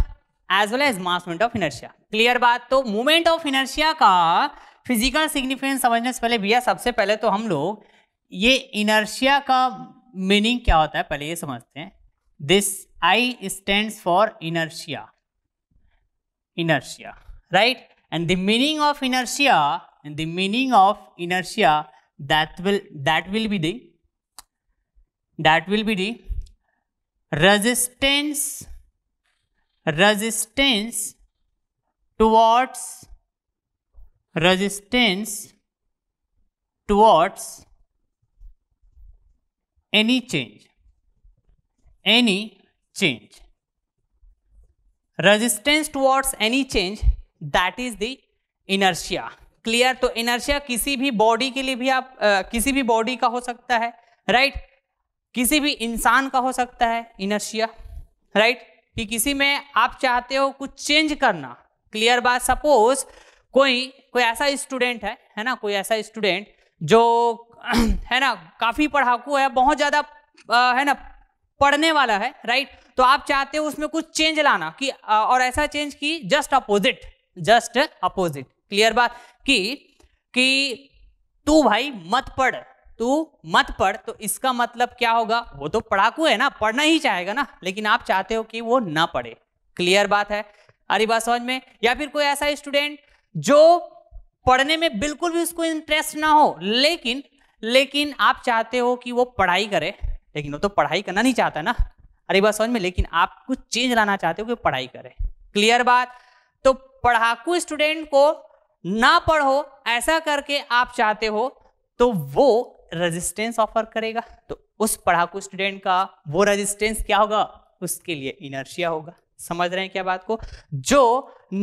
as well as mass moment of inertia clear बात तो मूवमेंट ऑफ इनर्शिया का फिजिकल सिग्निफिकेंस समझने से पहले भैया सबसे पहले तो हम लोग ये इनर्शिया का मीनिंग क्या होता है पहले ये समझते हैं This I stands for inertia. Inertia, right? And the meaning of inertia, and the meaning of inertia that will that will be the that will be the resistance resistance towards resistance towards any change any change. Resistance towards any change that is the inertia. clear to तो inertia किसी भी body के लिए भी आप आ, किसी भी बॉडी का हो सकता है right? किसी भी इंसान का हो सकता है inertia right? कि किसी में आप चाहते हो कुछ चेंज करना क्लियर बात सपोज कोई कोई ऐसा स्टूडेंट है है ना कोई ऐसा स्टूडेंट जो है ना काफी पढ़ाकू है बहुत ज्यादा है ना पढ़ने वाला है राइट तो आप चाहते हो उसमें कुछ चेंज लाना कि और ऐसा चेंज की just opposite just opposite clear बात कि कि तू भाई मत पढ़ तू मत पढ़ तो इसका मतलब क्या होगा वो तो पढ़ाकू है ना पढ़ना ही चाहेगा ना लेकिन आप चाहते हो कि वो ना पढ़े क्लियर बात है अरे बात समझ में या फिर कोई ऐसा स्टूडेंट जो पढ़ने में बिल्कुल भी उसको इंटरेस्ट ना हो लेकिन लेकिन आप चाहते हो कि वो पढ़ाई करे लेकिन वो तो पढ़ाई करना नहीं चाहता ना अरे बात समझ में लेकिन आप कुछ चेंज लाना चाहते हो कि पढ़ाई करे क्लियर बात तो पढ़ाकू स्टूडेंट को ना पढ़ो ऐसा करके आप चाहते हो तो वो रेजिस्टेंस ऑफर करेगा तो उस पढ़ाकू स्टूडेंट का वो रेजिस्टेंस क्या होगा उसके लिए इनर्शिया होगा समझ रहे हैं क्या बात को जो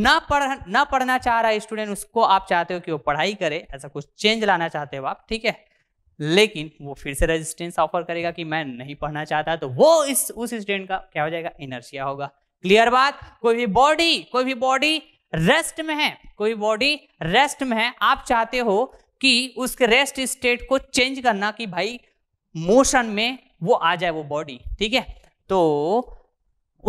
ना पढ़ ना पढ़ना चाह रहा है स्टूडेंट उसको आप चाहते हो कि वो पढ़ाई करे ऐसा कुछ चेंज लाना चाहते हो आप ठीक है लेकिन वो फिर से रेजिस्टेंस ऑफर करेगा कि मैं नहीं पढ़ना चाहता तो वो इस उस स्टूडेंट का क्या हो जाएगा इनर्शिया होगा क्लियर बात कोई भी बॉडी कोई भी बॉडी रेस्ट में है कोई बॉडी रेस्ट में है आप चाहते हो कि उसके रेस्ट स्टेट को चेंज करना कि भाई मोशन में वो आ जाए वो बॉडी ठीक है तो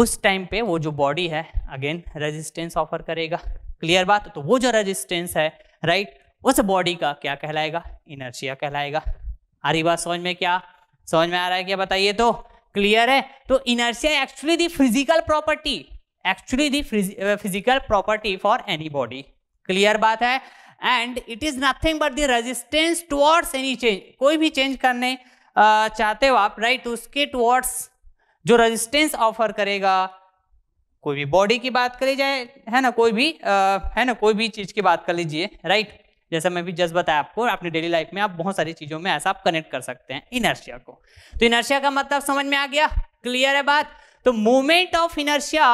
उस टाइम पे वो जो बॉडी है अगेन रेजिस्टेंस ऑफर करेगा क्लियर बात तो वो जो रेजिस्टेंस है राइट उस बॉडी का क्या कहलाएगा इनर्शिया कहलाएगा हरी बात समझ में क्या समझ में आ रहा है क्या बताइए तो क्लियर है तो inertia actually the physical property actually the physical property for any body clear बात है and it is nothing but the resistance towards any change कोई भी चेंज करने uh, चाहते हो आप राइट right? तो उसके टुवर्ड्स जो रेजिस्टेंस ऑफर करेगा कोई भी बॉडी की बात करी जाए है ना कोई भी आ, uh, है ना कोई भी चीज की बात कर लीजिए राइट right? जैसा मैं भी जस्ट बताया आपको अपनी डेली लाइफ में आप बहुत सारी चीजों में ऐसा आप कनेक्ट कर सकते हैं इनर्शिया को तो इनर्शिया का मतलब समझ में आ गया क्लियर है बात तो मूवमेंट ऑफ इनर्शिया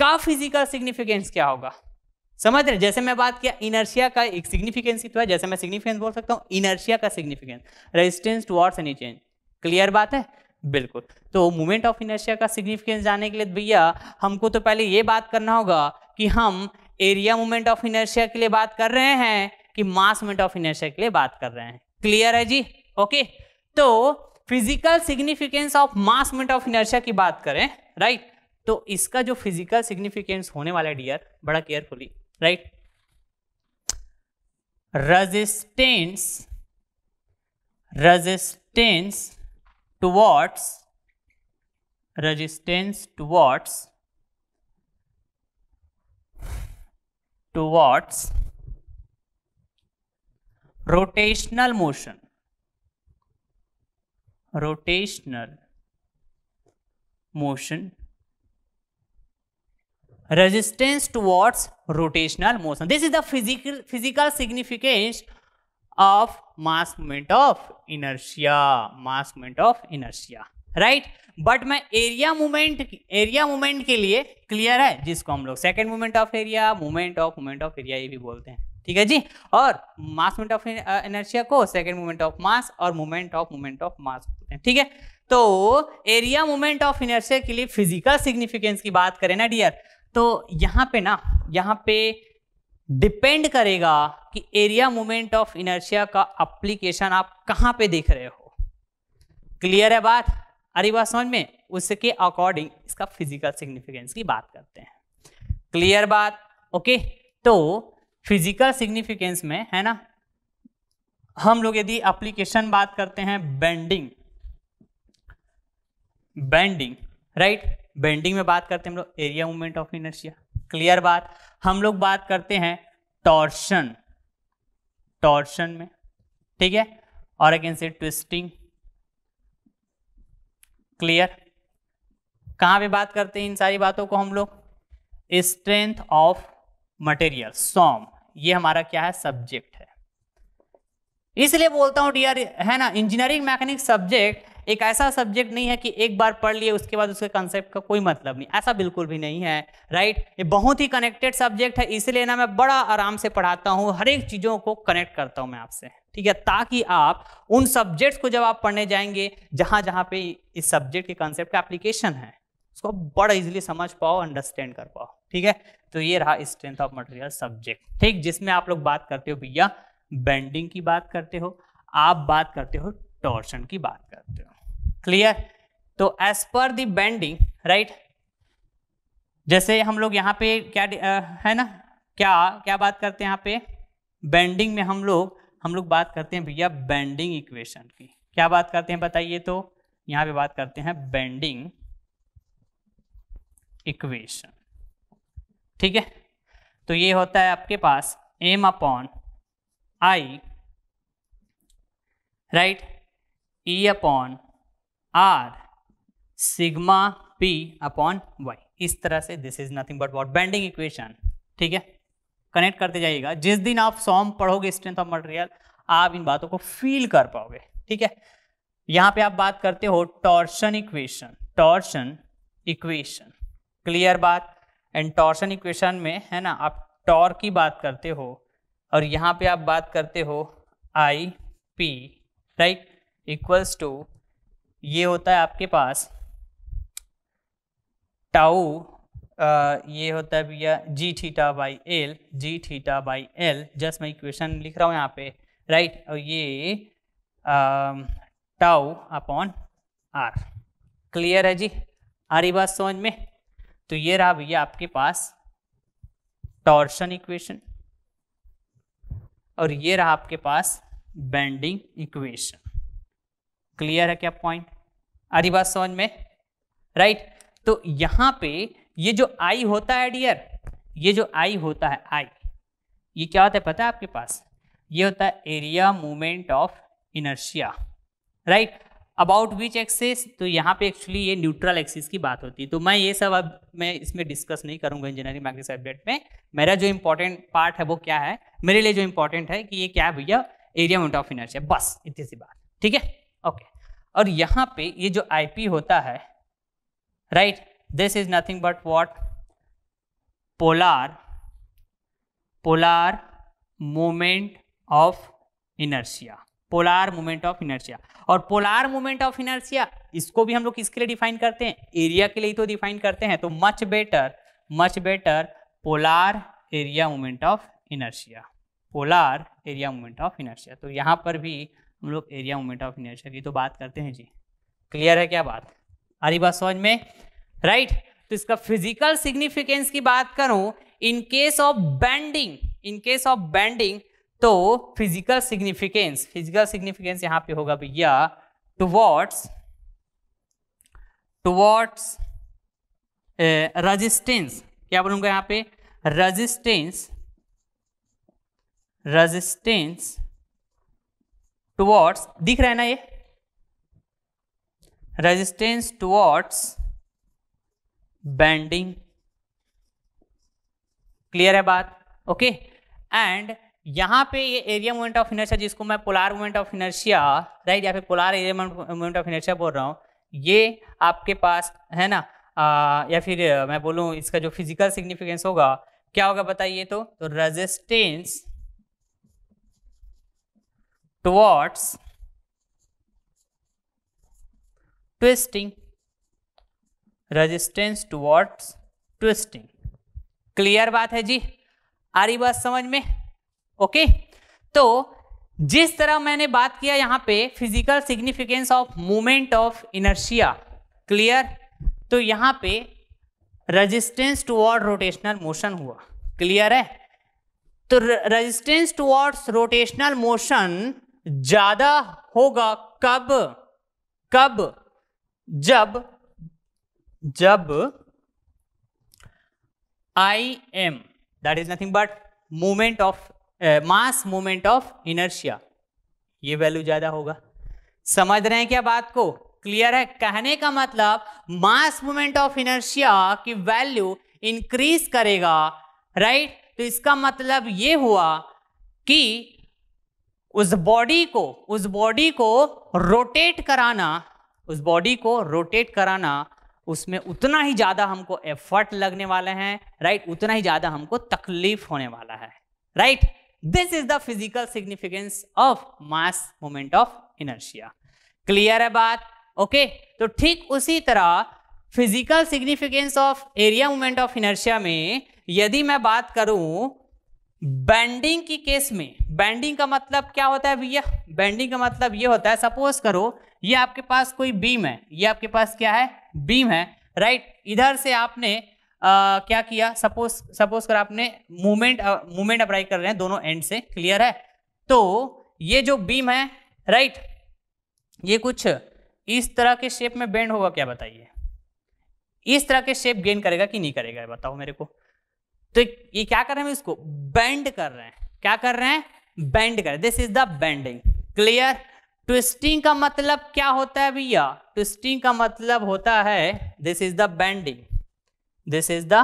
का फिजिकल सिग्निफिकेंस क्या होगा समझ रहे जैसे मैं बात किया इनर्शिया का एक सिग्निफिकेंस तो है जैसे मैं सिग्निफिकेंस बोल सकता हूँ इनर्शिया का significance resistance towards any change clear बात है बिल्कुल तो मूवमेंट ऑफ इनर्शिया का सिग्निफिकेंस जानने के लिए तो भैया हमको तो पहले ये बात करना होगा कि हम एरिया मूवमेंट ऑफ इनर्शिया के लिए बात कर रहे हैं कि मास मोमेंट ऑफ इनर्शिया के लिए बात कर रहे हैं क्लियर है जी ओके तो physical significance of mass moment of inertia की बात करें राइट तो इसका जो फिजिकल सिग्निफिकेंस होने वाला है डियर बड़ा carefully right resistance resistance towards resistance towards towards rotational motion rotational motion resistance towards rotational motion this is the physical physical significance of mass moment of inertia mass moment of inertia right right? But मैं एरिया मूवमेंट एरिया मूवमेंट के लिए क्लियर है जिसको हम लोग second movement of area movement of movement of area ये भी बोलते हैं ठीक है जी और मास मोमेंट ऑफ इनर्शिया को सेकेंड मोमेंट ऑफ मास और moment of moment of mass बोलते हैं ठीक है तो एरिया मोमेंट ऑफ इनर्शिया के लिए फिजिकल सिग्निफिकेंस की बात करें ना डियर तो यहाँ पे ना यहाँ पे डिपेंड करेगा कि एरिया मोमेंट ऑफ इनर्शिया का अप्लीकेशन आप कहाँ पे देख रहे हो क्लियर है बात अरे बात समझ में उसके अकॉर्डिंग इसका फिजिकल सिग्निफिकेंस की बात करते हैं क्लियर बात ओके तो फिजिकल सिग्निफिकेंस में है ना हम लोग यदि एप्लीकेशन बात करते हैं बेंडिंग बेंडिंग राइट बेंडिंग में बात करते हैं हम लोग area movement of inertia clear बात हम लोग बात करते हैं टॉर्शन टॉर्शन में ठीक है और अगेन से ट्विस्टिंग क्लियर कहां पे बात करते हैं इन सारी बातों को हम लोग स्ट्रेंथ ऑफ मटेरियल सॉम ये हमारा क्या है सब्जेक्ट है इसलिए बोलता हूं डियर है ना इंजीनियरिंग मैकेनिक सब्जेक्ट एक ऐसा सब्जेक्ट नहीं है कि एक बार पढ़ लिए उसके बाद उसके कंसेप्ट का कोई मतलब नहीं ऐसा बिल्कुल भी नहीं है राइट ये बहुत ही कनेक्टेड सब्जेक्ट है इसलिए ना मैं बड़ा आराम से पढ़ाता हूँ हर एक चीज़ों को कनेक्ट करता हूँ मैं आपसे ठीक है ताकि आप उन सब्जेक्ट्स को जब आप पढ़ने जाएंगे जहां जहां पे इस सब्जेक्ट के कंसेप्ट का एप्लीकेशन है उसको बड़ा इजिली समझ पाओ अंडरस्टैंड कर पाओ ठीक है तो ये रहा स्ट्रेंथ ऑफ मटेरियल सब्जेक्ट ठीक जिसमें आप लोग बात करते हो भैया बेंडिंग की बात करते हो आप बात करते हो टॉर्शन की बात करते हो क्लियर तो एज पर दी बेंडिंग राइट जैसे हम लोग यहाँ पे क्या आ, है ना क्या क्या बात करते हैं यहाँ पे बेंडिंग में हम लोग हम लोग बात करते हैं भैया बेंडिंग इक्वेशन की क्या बात करते हैं बताइए तो यहाँ पे बात करते हैं बेंडिंग इक्वेशन ठीक है तो ये होता है आपके पास M upon I right E upon R sigma P upon Y इस तरह से this is nothing but what bending equation ठीक है कनेक्ट करते जाइएगा जिस दिन आप सॉम पढ़ोगे स्ट्रेंथ ऑफ मटेरियल आप इन बातों को फील कर पाओगे ठीक है यहां पे आप बात करते हो torsion equation torsion equation clear बात एंड टॉर्सन इक्वेशन में है ना आप टॉर की बात करते हो और यहाँ पे आप बात करते हो I P right equals to ये होता है आपके पास टाउ ये होता है भैया G theta by L G theta by L just मैं इक्वेशन लिख रहा हूँ यहाँ पे राइट right? और ये टाउ अपॉन आर क्लियर है जी आ रही बात समझ में तो ये रहा भैया आपके पास टॉर्शन इक्वेशन और ये रहा आपके पास बेंडिंग इक्वेशन क्लियर है क्या पॉइंट आधी बात समझ में राइट तो यहां पे ये जो आई होता है डियर ये जो आई होता है आई ये क्या होता है पता है आपके पास ये होता है area movement of inertia right about which axis तो यहाँ पे एक्चुअली ये न्यूट्रल एक्सिस की बात होती है तो मैं ये सब अब मैं इसमें डिस्कस नहीं करूँगा इंजीनियरिंग मैग्नेटिक सब्जेक्ट में मेरा जो इंपॉर्टेंट पार्ट है वो क्या है मेरे लिए जो इंपॉर्टेंट है कि ये क्या भैया एरिया मोमेंट ऑफ इनर्शिया बस इतनी सी बात ठीक है ओके और यहाँ पे ये जो आई होता है right this is nothing but what polar polar moment of inertia polar moment of inertia और पोलार मोमेंट ऑफ इनर्शिया इसको भी हम लोग किसके लिए डिफाइन करते हैं एरिया के लिए तो डिफाइन करते हैं तो much better much better polar area moment of inertia polar area moment of inertia तो यहाँ पर भी हम लोग एरिया मोमेंट ऑफ इनर्शिया की तो बात करते हैं जी क्लियर है क्या बात अरे बात समझ में राइट तो इसका फिजिकल सिग्निफिकेंस की बात करूं in case of bending in case of bending तो फिजिकल सिग्निफिकेंस फिजिकल सिग्निफिकेंस यहां पे होगा भैया टुवर्ड्स टुवर्ड्स रजिस्टेंस क्या बोलूंगा यहां पे रजिस्टेंस रजिस्टेंस टुवर्ड्स दिख रहा है ना ये रेजिस्टेंस टुवर्ड्स बैंडिंग क्लियर है बात ओके एंड यहाँ पे ये एरिया मोमेंट ऑफ इनर्शिया जिसको मैं polar moment of inertia right या फिर polar area moment of inertia बोल रहा हूँ ये आपके पास है ना आ, या फिर मैं बोलूँ इसका जो फिजिकल सिग्निफिकेंस होगा क्या होगा बताइए तो, तो resistance towards twisting resistance towards twisting clear बात है जी आ रही बात समझ में ओके तो जिस तरह मैंने बात किया यहां पे physical significance of movement of inertia clear तो यहां पे रेजिस्टेंस टुवर्ड रोटेशनल मोशन हुआ क्लियर है तो रेजिस्टेंस टुवर्ड्स रोटेशनल मोशन ज्यादा होगा कब कब जब जब I M that is nothing but movement of mass moment of inertia ये वैल्यू ज़्यादा होगा समझ रहे हैं क्या बात को क्लियर है कहने का मतलब मास मोमेंट ऑफ इनर्शिया की वैल्यू इंक्रीज करेगा राइट तो इसका मतलब ये हुआ कि उस बॉडी को उस बॉडी को रोटेट कराना उस बॉडी को रोटेट कराना उसमें उतना ही ज़्यादा हमको एफर्ट लगने वाले हैं राइट उतना ही ज़्यादा हमको तकलीफ होने वाला है right this is the physical significance of mass moment of inertia clear है बात ओके okay? तो ठीक उसी तरह physical significance of area moment of inertia में यदि मैं बात करूं बैंडिंग की केस में बैंडिंग का मतलब क्या होता है भैया बैंडिंग का मतलब ये होता है सपोज करो ये आपके पास कोई बीम है ये आपके पास क्या है बीम है राइट इधर से आपने आ, क्या किया सपोज सपोज कर आपने मूवमेंट मूवमेंट अप्लाई कर रहे हैं दोनों एंड से क्लियर है तो ये जो बीम है राइट ये कुछ इस तरह के शेप में बेंड होगा क्या बताइए इस तरह के शेप गेन करेगा कि नहीं करेगा बताओ मेरे को तो ये क्या कर रहे हैं इसको बेंड कर रहे हैं क्या कर रहे हैं बेंड कर this is the bending clear twisting का मतलब क्या होता है भैया ट्विस्टिंग का मतलब होता है this is the bending this is the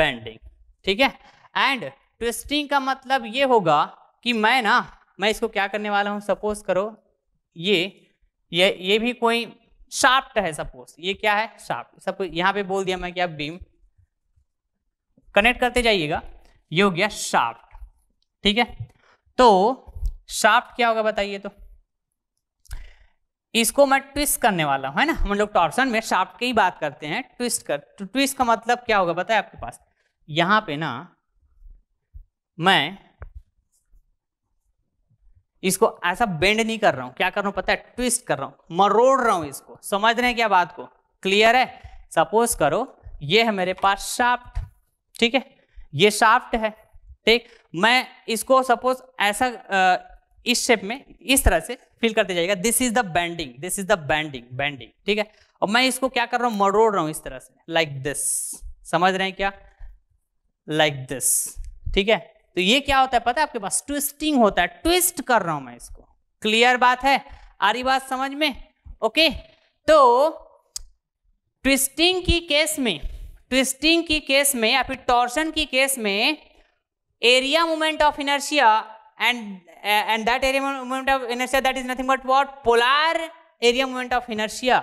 bending ठीक है एंड ट्विस्टिंग का मतलब ये होगा कि मैं ना मैं इसको क्या करने वाला हूँ सपोज करो ये ये ये भी कोई शार्प्ट है सपोज ये क्या है शार्प्ट सपोज यहाँ पे बोल दिया मैं क्या बीम कनेक्ट करते जाइएगा ये हो गया शार्प्ट ठीक है तो शार्प क्या होगा बताइए तो इसको मैं ट्विस्ट करने वाला हूँ है ना हम लोग टॉर्सन में शाफ्ट की ही बात करते हैं ट्विस्ट कर ट्विस्ट तो का मतलब क्या होगा बताए आपके पास यहाँ पे ना मैं इसको ऐसा बेंड नहीं कर रहा हूँ क्या कर रहा हूँ पता है ट्विस्ट कर रहा हूँ मरोड़ रहा हूँ इसको समझ रहे हैं क्या बात को क्लियर है सपोज करो ये है मेरे पास शाफ्ट ठीक है ये शाफ्ट है ठीक मैं इसको सपोज ऐसा इस शेप में इस तरह से फिल करते जाएगा this is the bending this is the bending bending ठीक है और मैं इसको क्या कर रहा हूं मरोड़ रहा हूं इस तरह से लाइक like दिस समझ रहे हैं क्या लाइक दिस ठीक है तो ये क्या होता है पता है आपके पास ट्विस्टिंग होता है ट्विस्ट कर रहा हूं मैं इसको क्लियर बात है आ रही बात समझ में ओके तो ट्विस्टिंग की केस में ट्विस्टिंग की केस में या फिर टॉर्शन की केस में area moment of inertia and uh, and that area moment of inertia that is nothing but what polar area moment of inertia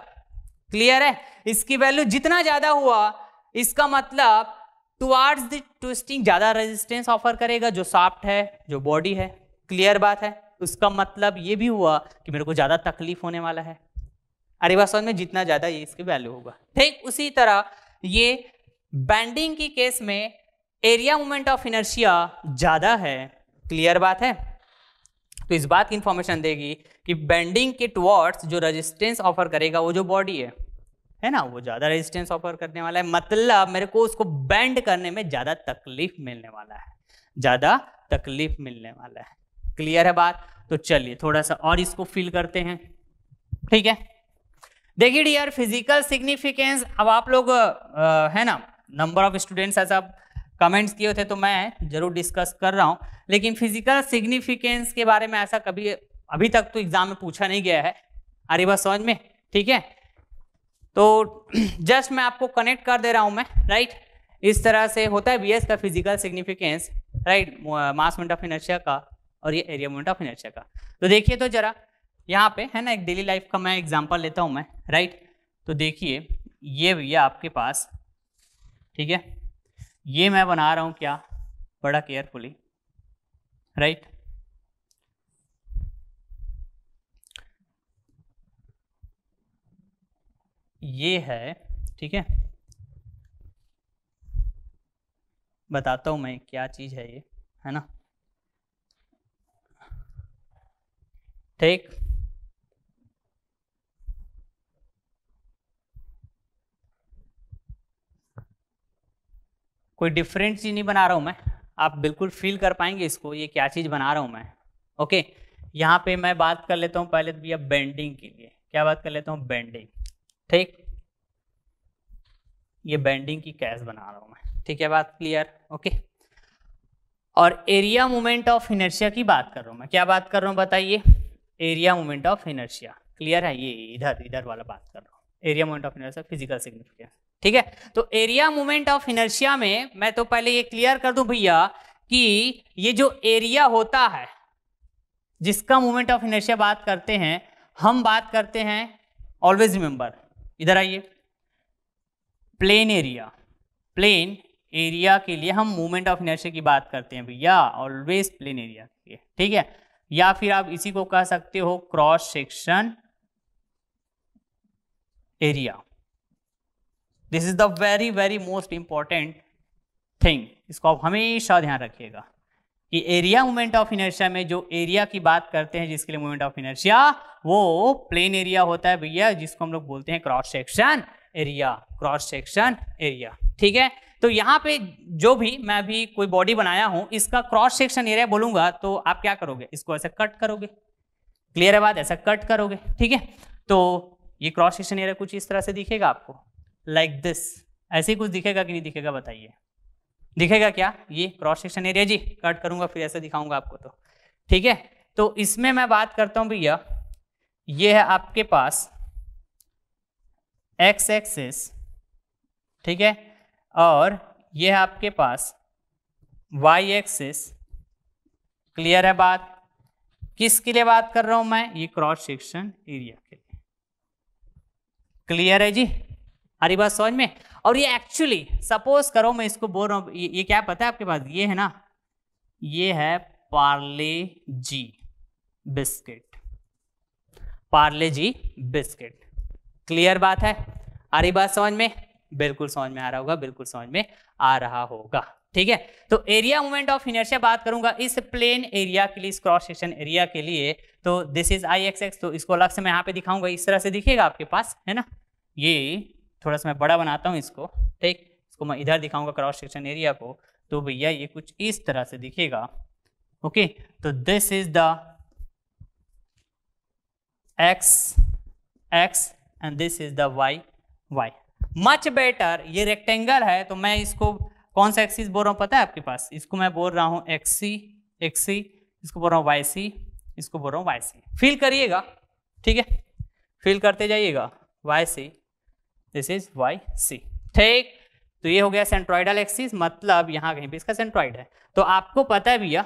clear है इसकी वैल्यू जितना ज्यादा हुआ इसका मतलब टुवार्ड्स द ट्विस्टिंग ज्यादा रेजिस्टेंस ऑफर करेगा जो साफ्ट है जो बॉडी है क्लियर बात है उसका मतलब ये भी हुआ कि मेरे को ज्यादा तकलीफ होने वाला है अरेवासॉन में जितना ज्यादा ये इसकी वैल्यू होगा ठीक उसी तरह ये बैंडिंग की केस में एरिया मोमेंट ऑफ इनर्शिया ज्यादा है क्लियर बात है तो इस बात की इंफॉर्मेशन देगी कि बेंडिंग के टुवर्ड्स जो रेजिस्टेंस ऑफर करेगा वो जो बॉडी है है ना वो ज़्यादा रेजिस्टेंस ऑफर करने वाला है मतलब मेरे को उसको बेंड करने में ज़्यादा तकलीफ मिलने वाला है ज़्यादा तकलीफ मिलने वाला है क्लियर है बात तो चलिए थोड़ा सा और इसको फील करते हैं ठीक है देखिए डियर फिजिकल सिग्निफिकेंस अब आप लोग आ, है ना नंबर ऑफ स्टूडेंट्स ऐसा कमेंट्स किए थे तो मैं जरूर डिस्कस कर रहा हूँ लेकिन फिजिकल सिग्निफिकेंस के बारे में ऐसा कभी अभी तक तो एग्जाम में पूछा नहीं गया है अरे बस समझ में ठीक है तो जस्ट मैं आपको कनेक्ट कर दे रहा हूँ मैं राइट इस तरह से होता है बीएस का physical significance right mass moment of inertia का और ये एरिया मोमेंट ऑफ इनर्शिया का तो देखिए तो जरा यहाँ पे है ना एक डेली लाइफ का मैं एग्जांपल लेता हूँ मैं राइट तो देखिए ये भैया आपके पास ठीक है ये मैं बना रहा हूं क्या बड़ा केयरफुली राइट right? ये है ठीक है बताता हूं मैं क्या चीज़ है ये है ना ठीक कोई डिफरेंट चीज़ नहीं बना रहा हूँ मैं आप बिल्कुल फील कर पाएंगे इसको ये क्या चीज़ बना रहा हूँ मैं ओके यहाँ पे मैं बात कर लेता हूँ पहले भैया बेंडिंग के लिए क्या बात कर लेता हूँ बेंडिंग ठीक ये बेंडिंग की कैश बना रहा हूँ मैं ठीक है बात क्लियर ओके और एरिया मोमेंट ऑफ इनर्शिया की बात कर रहा हूँ मैं क्या बात कर रहा हूँ बताइए area moment of inertia clear है ये इधर इधर वाला बात कर रहा हूँ area moment of inertia physical significance ठीक है तो एरिया मूवमेंट ऑफ इनर्शिया में मैं तो पहले ये क्लियर कर दूं भैया कि ये जो एरिया होता है जिसका मूवमेंट ऑफ इनर्शिया बात करते हैं हम बात करते हैं ऑलवेज रिमेंबर इधर आइए प्लेन एरिया प्लेन एरिया के लिए हम मूवमेंट ऑफ इनर्शिया की बात करते हैं भैया ऑलवेज प्लेन एरिया के ठीक है या फिर आप इसी को कह सकते हो cross section area this is the very very most important thing इसको आप हमेशा ध्यान रखिएगा कि एरिया मोमेंट ऑफ इनर्शिया में जो एरिया की बात करते हैं जिसके लिए मोमेंट ऑफ इनर्शिया वो प्लेन एरिया होता है भैया जिसको हम लोग बोलते हैं cross section area cross section area ठीक है तो यहाँ पे जो भी मैं भी कोई बॉडी बनाया हूँ इसका क्रॉस सेक्शन एरिया बोलूंगा तो आप क्या करोगे इसको ऐसा कट करोगे क्लियर है बात ऐसा कट करोगे ठीक है तो ये क्रॉस सेक्शन एरिया कुछ इस तरह से दिखेगा आपको लाइक दिस ऐसे ही कुछ दिखेगा कि नहीं दिखेगा बताइए दिखेगा क्या ये क्रॉस सेक्शन एरिया जी कट करूंगा फिर ऐसे दिखाऊंगा आपको तो ठीक है तो इसमें मैं बात करता हूं भैया ये है आपके पास एक्स एक्सिस ठीक है और ये है आपके पास वाई एक्सिस क्लियर है बात किसके लिए बात कर रहा हूं मैं ये क्रॉस सेक्शन एरिया के लिए क्लियर है जी हरी बात समझ में और ये एक्चुअली सपोज करो मैं इसको बोल रहा हूँ ये, ये क्या पता है आपके पास ये है ना ये है Parle G biscuit Parle G biscuit clear बात है आ रही बात समझ में बिल्कुल समझ में आ रहा होगा बिल्कुल समझ में आ रहा होगा ठीक है तो एरिया मूवमेंट ऑफ इनर्शिया बात करूंगा इस प्लेन एरिया के लिए इस क्रॉस सेक्शन एरिया के लिए तो this is I X X तो इसको अलग से मैं यहाँ पे दिखाऊंगा इस तरह से दिखेगा आपके पास है ना ये थोड़ा सा मैं बड़ा बनाता हूँ इसको ठीक इसको मैं इधर दिखाऊंगा क्रॉस सेक्शन एरिया को तो भैया ये कुछ इस तरह से दिखेगा ओके तो this is the X X and this is the Y Y much better ये रेक्टेंगल है तो मैं इसको कौन सा एक्सिस बोल रहा हूँ पता है आपके पास इसको मैं बोल रहा हूँ एक्सी एक्सी इसको बोल रहा हूँ वाई सी इसको बोल रहा हूँ वाई सी फील करिएगा ठीक है फील करते जाइएगा Y C this is Y C ठीक तो ये हो गया सेंट्रॉइडल एक्सिस मतलब यहाँ कहीं पे इसका सेंट्रॉइड है तो आपको पता है भैया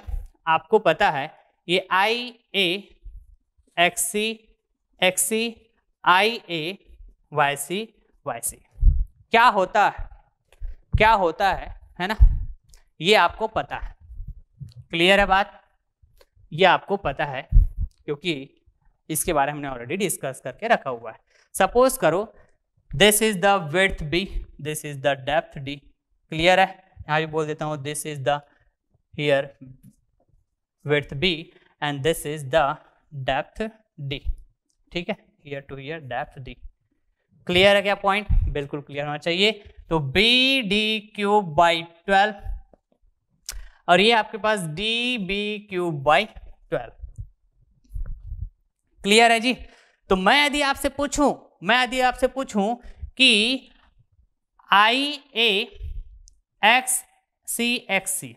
आपको पता है ये I A X C X C I A Y C Y C क्या होता है क्या होता है है ना ये आपको पता है क्लियर है बात ये आपको पता है क्योंकि इसके बारे में हमने ऑलरेडी डिस्कस करके रखा हुआ है सपोज करो this is the width B this is the depth D clear है यहाँ भी बोल देता हूँ this is there here width B and this is the depth D ठीक है here to here depth D clear है क्या पॉइंट बिल्कुल क्लियर होना चाहिए तो B D cube by twelve और ये आपके पास D B cube by twelve clear है जी तो मैं यदि आपसे पूछूं मैं यदि आपसे पूछूं कि I A X C X C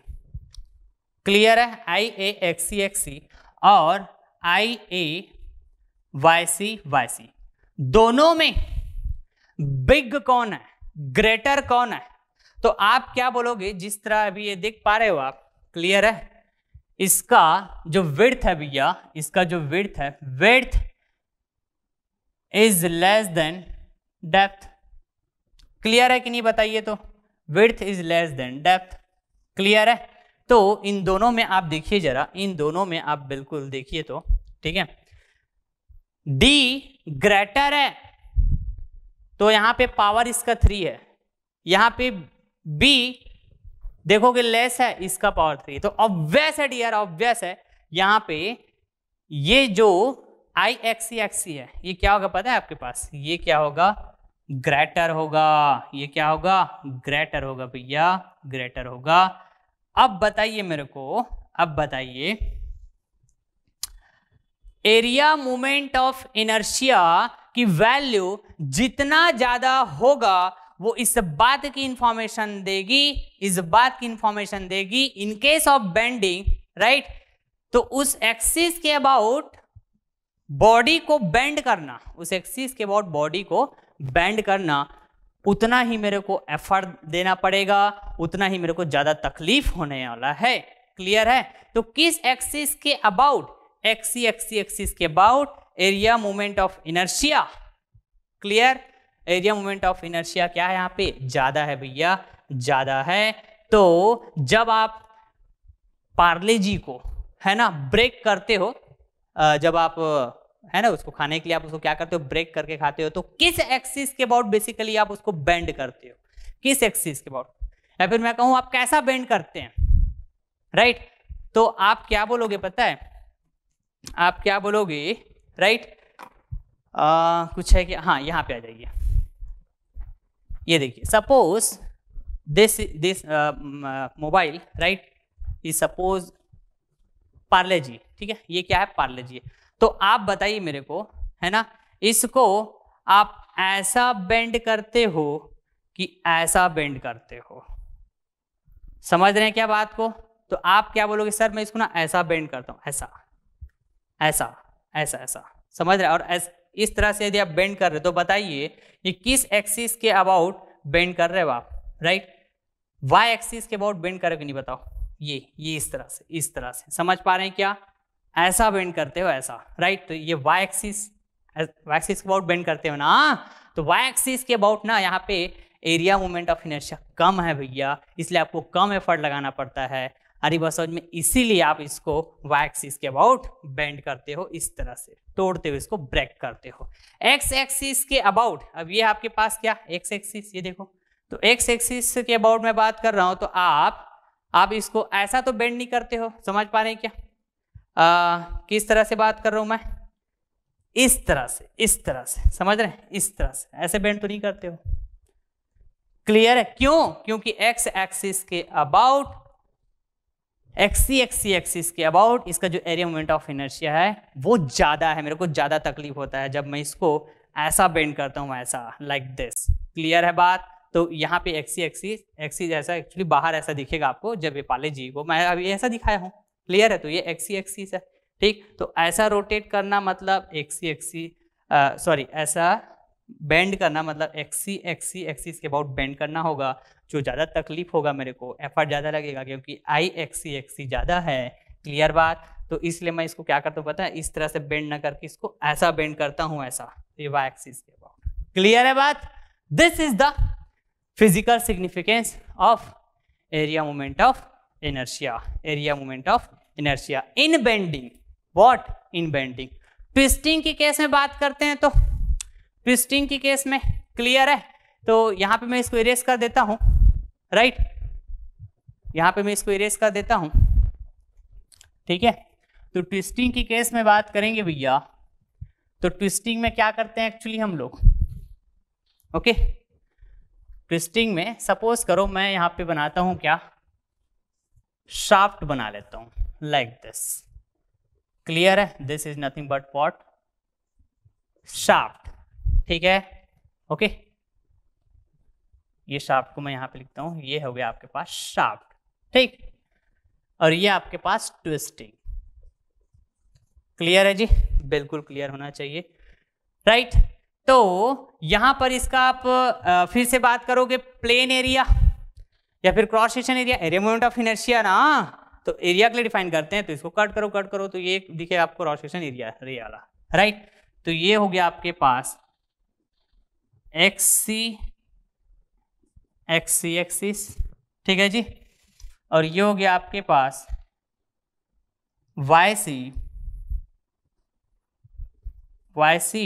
clear I I A X C X सी और आई ए वाई सी वाई सी दोनों में बिग कौन है ग्रेटर कौन है तो आप क्या बोलोगे जिस तरह अभी ये देख पा रहे हो आप क्लियर है इसका जो विर्थ है भैया इसका जो विर्थ है width is less than depth clear है कि नहीं बताइए तो width is less than depth clear है तो इन दोनों में आप देखिए जरा इन दोनों में आप बिल्कुल देखिए तो ठीक है डी ग्रेटर है तो यहां पे पावर इसका थ्री है यहां पे बी देखोगे लेस है इसका पावर थ्री तो ऑब्वियस है डियर ऑब्वियस है यहां पे ये जो आई एक्सी एक्सी है ये क्या होगा पता है आपके पास ये क्या होगा ग्रेटर होगा ये क्या होगा ग्रेटर होगा भैया ग्रेटर होगा अब बताइए मेरे को अब बताइए एरिया मोमेंट ऑफ इनर्शिया की वैल्यू जितना ज्यादा होगा वो इस बात की इंफॉर्मेशन देगी इस बात की इंफॉर्मेशन देगी in case of bending right तो उस एक्सिस के अबाउट बॉडी को बेंड करना उस एक्सिस के बाद बॉडी को बेंड करना उतना ही मेरे को एफर्ट देना पड़ेगा उतना ही मेरे को ज़्यादा तकलीफ होने वाला है क्लियर है तो किस एक्सिस के अबाउट एक्सी एक्सी एक्सिस के about area movement of inertia clear area movement of inertia क्या है यहाँ पे ज़्यादा है भैया ज़्यादा है तो जब आप पार्ले जी को है ना ब्रेक करते हो जब आप है ना उसको खाने के लिए आप उसको क्या करते हो ब्रेक करके खाते हो तो किस एक्सिस के अबाउट बेसिकली आप उसको बेंड करते हो किस एक्सिस के अबाउट या फिर मैं कहूँ आप कैसा बेंड करते हैं राइट तो आप क्या बोलोगे पता है आप क्या बोलोगे राइट आ, कुछ है कि हाँ यहाँ पे आ जाइए ये देखिए suppose this this mobile right is suppose Parle G ठीक है ये क्या है पार्ले जी तो आप बताइए मेरे को है ना इसको आप ऐसा बेंड करते हो कि ऐसा बेंड करते हो समझ रहे हैं क्या बात को तो आप क्या बोलोगे सर मैं इसको ना ऐसा बेंड करता हूं ऐसा ऐसा ऐसा ऐसा समझ रहे हैं और ऐसा इस तरह से यदि आप बेंड कर रहे हो तो बताइए ये किस एक्सिस के अबाउट बेंड कर रहे हो आप राइट वाई एक्सिस के अबाउट बेंड कर रहे हो कि नहीं बताओ ये ये इस तरह से इस तरह से समझ पा रहे हैं क्या ऐसा बेंड करते हो ऐसा राइट तो ये वाई एक्सिस वाई एक्सिस के अबाउट बेंड करते हो ना तो वाई एक्सिस के अबाउट ना यहाँ पे एरिया मूवमेंट ऑफ इनर्शिया कम है भैया इसलिए आपको कम एफर्ट लगाना पड़ता है अरे बस समझ में इसीलिए आप इसको वाई एक्सिस के अबाउट बेंड करते हो इस तरह से तोड़ते हो इसको ब्रेक करते हो एक्स एक्सिस के अबाउट अब ये आपके पास क्या एक्स एक्सिस ये देखो तो एक्स एक्सिस के अबाउट मैं बात कर रहा हूँ तो आप आप इसको ऐसा तो बेंड नहीं करते हो समझ पा रहे हैं क्या आ, किस तरह से बात कर रहा हूँ मैं इस तरह से इस तरह से समझ रहे हैं इस तरह से ऐसे बेंड तो नहीं करते हो क्लियर है क्यों क्योंकि एक्स एक्सिस के अबाउट एक्सी एक्सी एक्सिस के अबाउट इसका जो एरिया मोमेंट ऑफ इनर्शिया है वो ज़्यादा है मेरे को ज़्यादा तकलीफ होता है जब मैं इसको ऐसा बेंड करता हूँ ऐसा लाइक दिस क्लियर है बात तो यहाँ पे एक्सी एक्सी एक्सी जैसा एक्चुअली बाहर ऐसा दिखेगा आपको जब ये पाले जी को मैं अभी ऐसा दिखाया हूँ क्लियर है तो ये एक्सी एक्सी है ठीक तो ऐसा रोटेट करना मतलब एक्सी एक्सी सॉरी ऐसा बेंड करना मतलब एक्सी एक्सी एक्सिस के अबाउट बेंड करना होगा जो ज़्यादा तकलीफ होगा मेरे को एफर्ट ज़्यादा लगेगा क्योंकि आई एक्सी एक्सी ज़्यादा है क्लियर बात तो इसलिए मैं इसको क्या करता हूँ पता है इस तरह से बेंड ना करके इसको ऐसा बेंड करता हूँ ऐसा ये वाई एक्सिस के अबाउट क्लियर है बात this is the physical significance of area moment of inertia area moment of inertia in bending what in bending twisting की केस में बात करते हैं तो ट्विस्टिंग की केस में क्लियर है तो यहां पे मैं इसको इरेज कर देता हूं राइट यहां पे मैं इसको इरेज कर देता हूं ठीक है तो ट्विस्टिंग की केस में बात करेंगे भैया तो ट्विस्टिंग में क्या करते हैं एक्चुअली हम लोग ओके ट्विस्टिंग में सपोज करो मैं यहां पे बनाता हूं क्या शाफ्ट बना लेता हूं like this क्लियर है this is nothing but what shaft ठीक है ओके okay? ये शाफ्ट को मैं यहां पे लिखता हूं ये हो गया आपके पास शार्फ्ट ठीक और ये आपके पास ट्विस्टिंग क्लियर है जी बिल्कुल क्लियर होना चाहिए राइट right? तो यहां पर इसका आप फिर से बात करोगे प्लेन एरिया या फिर cross section area area moment of inertia ना तो एरिया के लिए डिफाइन करते हैं तो इसको कट करो कट करो तो ये दिखे आपको रॉ एरिया ये वाला राइट तो ये हो गया आपके पास X C X C axis ठीक है जी और ये हो गया आपके पास Y C Y C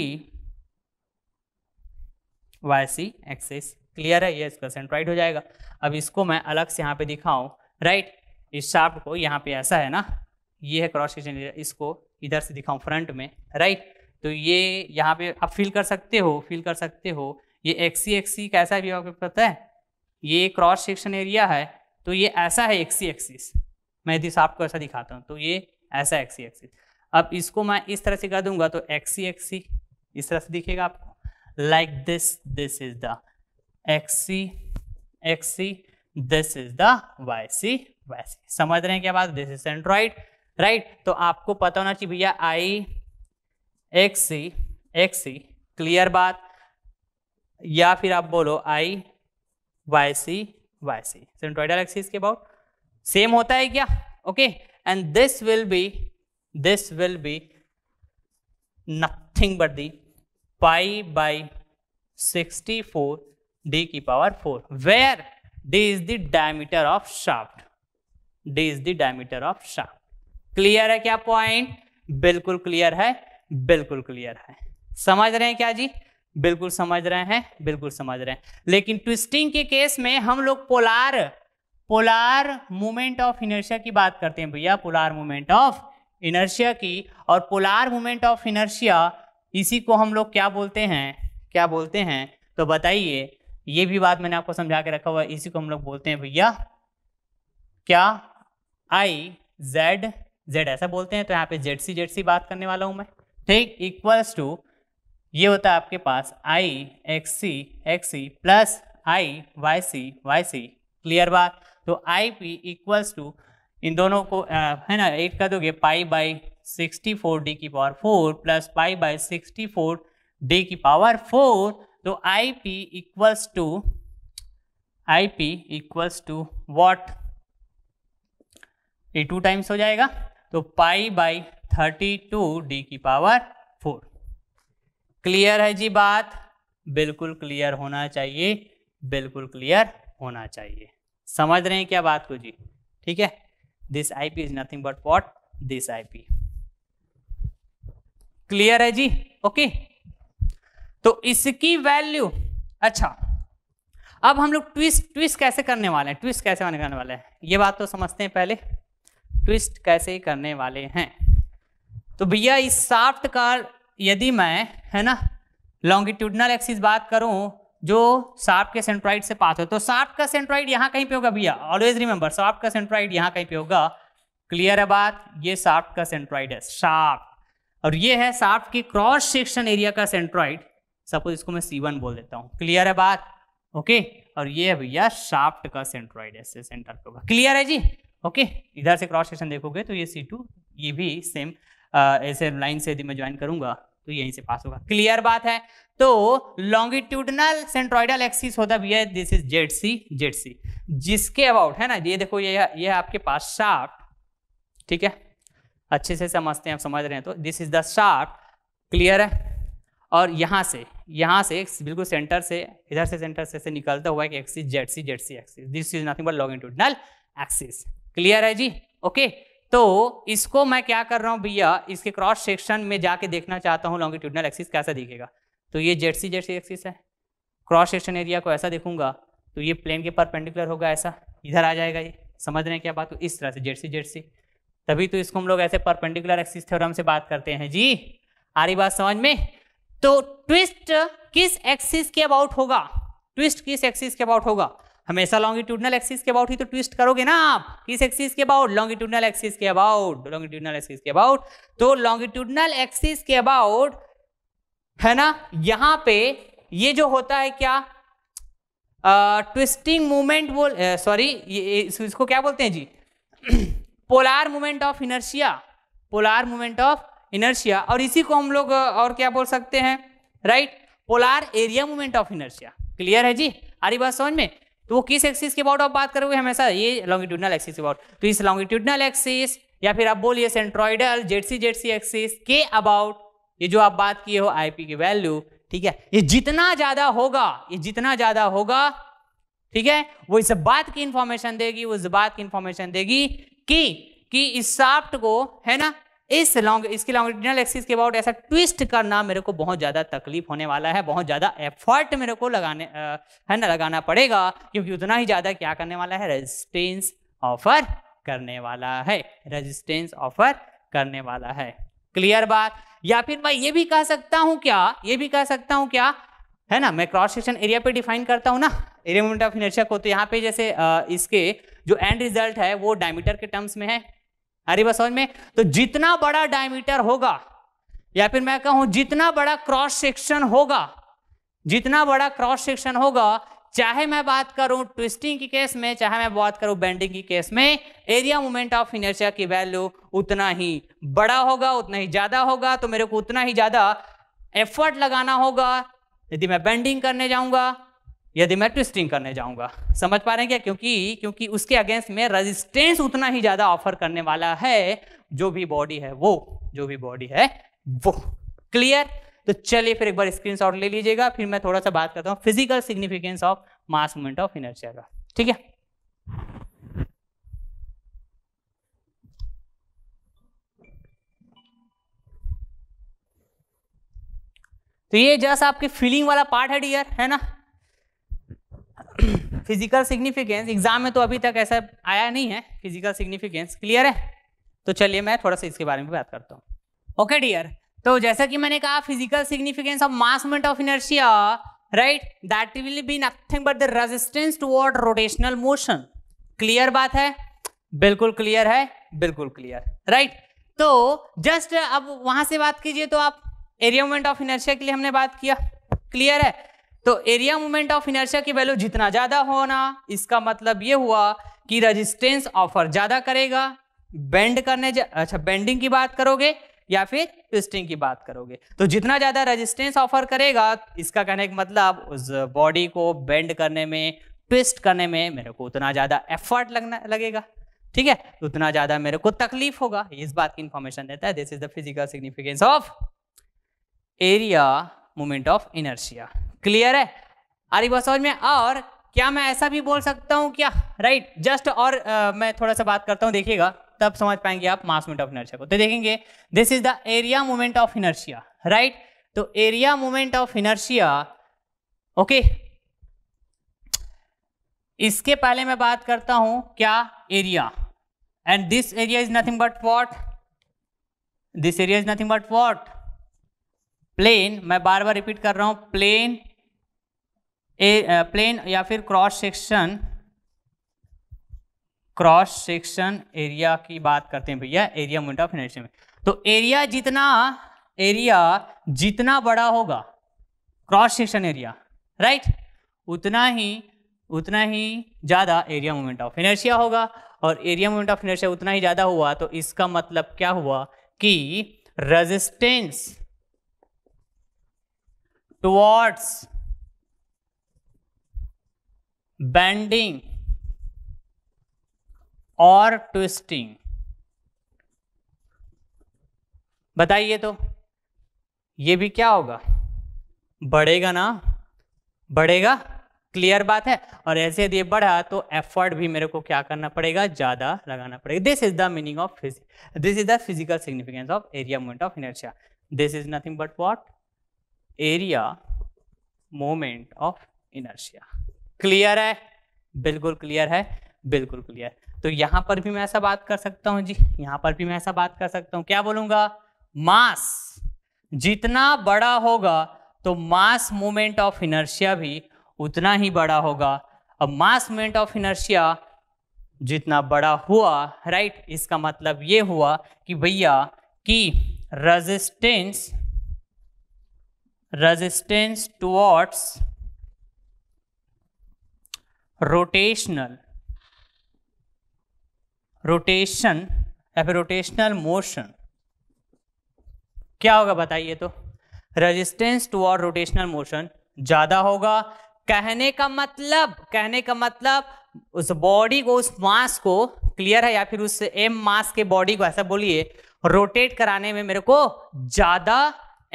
Y C axis clear है ये इसका सेंट्राइड हो जाएगा अब इसको मैं अलग से यहाँ पे दिखाऊं राइट इस शाफ्ट को यहाँ पे ऐसा है ना ये है क्रॉस सेक्शन इसको इधर से दिखाऊं फ्रंट में राइट तो ये यहाँ पे आप फील कर सकते हो फील कर सकते हो ये एक्सी एक्सी कैसा भी आपको पता है ये क्रॉस सेक्शन एरिया है तो ये ऐसा है एक्सी एक्सिस मैं यदि को ऐसा दिखाता हूँ तो ये ऐसा एक्सी एक्सिस अब इसको मैं इस तरह से कर दूंगा तो एक्सी एक्सी इस तरह से दिखेगा आपको like this this is the X X this is the Y C वैसे समझ रहे हैं क्या बात दिस इज सेंट्रॉइड राइट तो आपको पता होना चाहिए भैया I X C X C clear बात या फिर आप बोलो I Y C Y C centroidal axis के अबाउट सेम होता है क्या okay and this will be this will be nothing but the pi by sixty four D की power four where D is the diameter of shaft D is the diameter of shaft clear है क्या पॉइंट बिल्कुल क्लियर है बिल्कुल क्लियर है समझ रहे हैं क्या जी बिल्कुल समझ रहे हैं बिल्कुल समझ रहे हैं लेकिन ट्विस्टिंग के केस में हम लोग polar polar movement of inertia की बात करते हैं भैया पोलार मूवमेंट ऑफ इनर्शिया की और पोलार मूवमेंट ऑफ इनर्शिया इसी को हम लोग क्या बोलते हैं क्या बोलते हैं तो बताइए ये भी बात मैंने आपको समझा के रखा हुआ है इसी को हम लोग बोलते हैं भैया क्या आई जेड जेड ऐसा बोलते हैं तो यहाँ पे जेड सी जेड सी बात करने वाला हूँ मैं ठीक इक्वल्स टू ये होता है आपके पास I X C X C plus I Y C Y C clear बात तो आई पी इक्वल्स टू इन दोनों को आ, है ना एट कर दोगे pi by sixty four D की power four plus pi by sixty four D की पावर फोर तो I P equals to I P equals to what ये टू टाइम्स हो जाएगा तो pi by thirty two D की पावर फोर क्लियर है जी बात बिल्कुल क्लियर होना चाहिए बिल्कुल क्लियर होना चाहिए समझ रहे हैं क्या बात को जी ठीक है this I P is nothing but what this IP clear है जी ओके तो इसकी वैल्यू अच्छा अब हम लोग ट्विस्ट ट्विस्ट कैसे करने वाले हैं ट्विस्ट कैसे करने वाले हैं ये बात तो समझते हैं पहले ट्विस्ट कैसे करने वाले हैं तो भैया इस साफ्ट का यदि मैं है ना लॉन्गिट्यूडनल एक्सिस बात करूं जो साफ्ट के सेंट्राइड से पास हो तो साफ्ट का सेंट्राइड यहाँ कहीं पे होगा भैया ऑलवेज रिमेंबर साफ्ट का सेंट्राइड यहाँ कहीं पे होगा क्लियर है बात ये साफ्ट का सेंट्राइड है साफ्ट और ये है साफ्ट की क्रॉस सेक्शन एरिया का सेंट्राइड सपोज इसको मैं सी बोल देता हूँ क्लियर है बात ओके और ये भैया साफ्ट का सेंट्राइड है सेंटर पे होगा क्लियर है जी ओके इधर से क्रॉस सेक्शन देखोगे तो ये सी टू ये भी सेम ऐसे लाइन से यदि मैं ज्वाइन करूंगा तो यहीं से पास होगा क्लियर बात है तो लॉन्गिट्यूडनल सेंट्रॉइडल एक्सिस होता भी है this is Z C Z C जिसके अबाउट है ना ये देखो ये ये आपके पास शाफ्ट ठीक है अच्छे से समझते हैं आप समझ रहे हैं तो this is the shaft clear है और यहाँ से यहाँ से बिल्कुल सेंटर से इधर से सेंटर से, से निकलता हुआ एक axis Z C Z C axis this is nothing but longitudinal axis clear है जी ओके तो इसको मैं क्या कर रहा हूँ भैया इसके क्रॉस सेक्शन में जाके देखना चाहता हूँ लॉन्गिट्यूडनल एक्सिस कैसा दिखेगा तो ये Z C Z C axis है क्रॉस सेक्शन एरिया को ऐसा देखूंगा तो ये प्लेन के परपेंडिकुलर होगा ऐसा इधर आ जाएगा ये समझ रहे हैं क्या बात तो इस तरह से जेड सी जेड सी तभी तो इसको हम लोग ऐसे परपेंडिकुलर एक्सिस थ्योरम से बात करते हैं जी आ रही बात समझ में तो ट्विस्ट किस एक्सिस के अबाउट होगा ट्विस्ट किस एक्सिस के अबाउट होगा हमेशा लॉन्गिट्यूडनल एक्सिस के अबाउट ही तो ट्विस्ट करोगे ना आप किस एक्सिस के अबाउट लॉन्गिट्यूडनल एक्सिस के अबाउट लॉन्गिट्यूडनल एक्सिस के अबाउट तो लॉन्गिट्यूडनल एक्सिस के अबाउट है ना यहां पे ये जो होता है क्या ट्विस्टिंग मूवमेंट बोल सॉरी इसको क्या बोलते हैं जी polar movement of inertia polar movement of inertia और इसी को हम लोग और क्या बोल सकते हैं right polar area movement of inertia clear है जी आ रही बात समझ में तो वो किस एक्सिस के अबाउट आप बात करोगे हमेशा ये लॉन्गिट्यूडनल एक्सिस के अबाउट तो इस लॉन्गिट्यूडनल एक्सिस या फिर आप बोलिए सेंट्रॉइडल जेडसी जेडसी एक्सिस के अबाउट ये जो आप बात किए हो आईपी की वैल्यू ठीक है ये जितना ज्यादा होगा ये जितना ज्यादा होगा ठीक है वो इस बात की इंफॉर्मेशन देगी वो इस बात की इंफॉर्मेशन देगी कि कि इस साफ्ट को है ना इस लॉन्ग इसके लॉन्गिट्यूडनल एक्सिस के अबाउट ऐसा ट्विस्ट करना मेरे को बहुत ज़्यादा तकलीफ होने वाला है बहुत ज़्यादा एफर्ट मेरे को लगाने आ, है ना लगाना पड़ेगा क्योंकि उतना ही ज़्यादा क्या करने वाला है रेजिस्टेंस ऑफर करने वाला है रेजिस्टेंस ऑफर करने वाला है क्लियर बात या फिर मैं ये भी कह सकता हूँ क्या ये भी कह सकता हूँ क्या है ना मैं क्रॉस सेक्शन एरिया पे डिफाइन करता हूँ ना एरिया मोमेंट ऑफ इनर्शिया को तो यहाँ पे जैसे आ, इसके जो एंड रिजल्ट है वो डायमीटर के टर्म्स में है अरे बस समझ में तो जितना बड़ा डायमीटर होगा या फिर मैं कहूं जितना बड़ा क्रॉस सेक्शन होगा जितना बड़ा क्रॉस सेक्शन होगा चाहे मैं बात करूं ट्विस्टिंग की केस में चाहे मैं बात करूं बेंडिंग की केस में एरिया मोमेंट ऑफ इनर्शिया की वैल्यू उतना ही बड़ा होगा उतना ही ज्यादा होगा तो मेरे को उतना ही ज्यादा एफर्ट लगाना होगा यदि मैं बेंडिंग करने जाऊंगा यदि मैं ट्विस्टिंग करने जाऊंगा समझ पा रहे हैं क्या क्योंकि क्योंकि उसके अगेंस्ट में रेजिस्टेंस उतना ही ज़्यादा ऑफर करने वाला है जो भी बॉडी है वो जो भी बॉडी है वो क्लियर तो चलिए फिर एक बार शॉट ले लीजिएगा फिर मैं थोड़ा सा बात करता हूँ physical significance of mass movement of inertia का ठीक है तो ये जस्ट आपके फीलिंग वाला पार्ट है डियर है ना फिजिकल सिग्निफिकेंस एग्जाम में तो अभी तक ऐसा आया नहीं है फिजिकल सिग्निफिकेंस क्लियर है तो चलिए मैं थोड़ा सा इसके बारे में बात करता हूँ ओके डियर तो जैसा कि मैंने कहा physical significance of mass moment of inertia right that will be nothing but the resistance toward rotational motion clear बात है बिल्कुल क्लियर है बिल्कुल क्लियर राइट तो जस्ट अब वहां से बात कीजिए तो आप एरिया ऑफ इनर्शिया के लिए हमने बात किया क्लियर है तो एरिया मूवमेंट ऑफ इनर्शिया की वैल्यू जितना ज्यादा होना इसका मतलब ये हुआ कि रजिस्टेंस ऑफर ज्यादा करेगा बेंड करने अच्छा बेंडिंग की बात करोगे या फिर ट्विस्टिंग की बात करोगे तो जितना ज्यादा रेजिस्टेंस ऑफर करेगा इसका कहने का मतलब उस बॉडी को बेंड करने में ट्विस्ट करने में मेरे को उतना ज्यादा एफर्ट लगना लगेगा ठीक है तो उतना ज्यादा मेरे को तकलीफ होगा इस बात की इंफॉर्मेशन देता है this is the physical significance of area movement of inertia clear है आ रही बात समझ में और क्या मैं ऐसा भी बोल सकता हूँ क्या राइट right, जस्ट और uh, मैं थोड़ा सा बात करता हूँ देखिएगा तब समझ पाएंगे आप मास मोमेंट ऑफ इनर्शिया को तो देखेंगे this is the area moment of inertia right तो area moment of inertia okay इसके पहले मैं बात करता हूं क्या area and this area is nothing but what this area is nothing but what plane मैं बार बार रिपीट कर रहा हूं प्लेन ए प्लेन uh, या फिर cross section cross section area की बात करते हैं भैया एरिया मोमेंट ऑफ इनर्शिया में तो एरिया जितना एरिया जितना बड़ा होगा क्रॉस सेक्शन एरिया राइट उतना ही उतना ही ज़्यादा एरिया मोमेंट ऑफ इनर्शिया होगा और एरिया मोमेंट ऑफ इनर्शिया उतना ही ज़्यादा हुआ तो इसका मतलब क्या हुआ कि रजिस्टेंस टुवर्ड्स bending और ट्विस्टिंग बताइए तो ये भी क्या होगा बढ़ेगा ना बढ़ेगा क्लियर बात है और ऐसे यदि बढ़ा तो एफर्ट भी मेरे को क्या करना पड़ेगा ज़्यादा लगाना पड़ेगा this is the meaning of this is the physical significance of area movement of inertia this is nothing but what area moment of inertia clear है बिल्कुल क्लियर है बिल्कुल क्लियर तो यहां पर भी मैं ऐसा बात कर सकता हूं जी यहां पर भी मैं ऐसा बात कर सकता हूँ क्या बोलूंगा मास जितना बड़ा होगा तो मास मोमेंट ऑफ इनर्शिया भी उतना ही बड़ा होगा अब मास मोमेंट ऑफ इनर्शिया जितना बड़ा हुआ राइट इसका मतलब ये हुआ कि भैया कि resistance resistance towards rotational rotation या फिर रोटेशनल मोशन क्या होगा बताइए तो रेजिस्टेंस टू और रोटेशनल मोशन ज्यादा होगा कहने का मतलब कहने का मतलब उस बॉडी को उस मास को क्लियर है या फिर उस एम मास के बॉडी को ऐसा बोलिए रोटेट कराने में मेरे को ज्यादा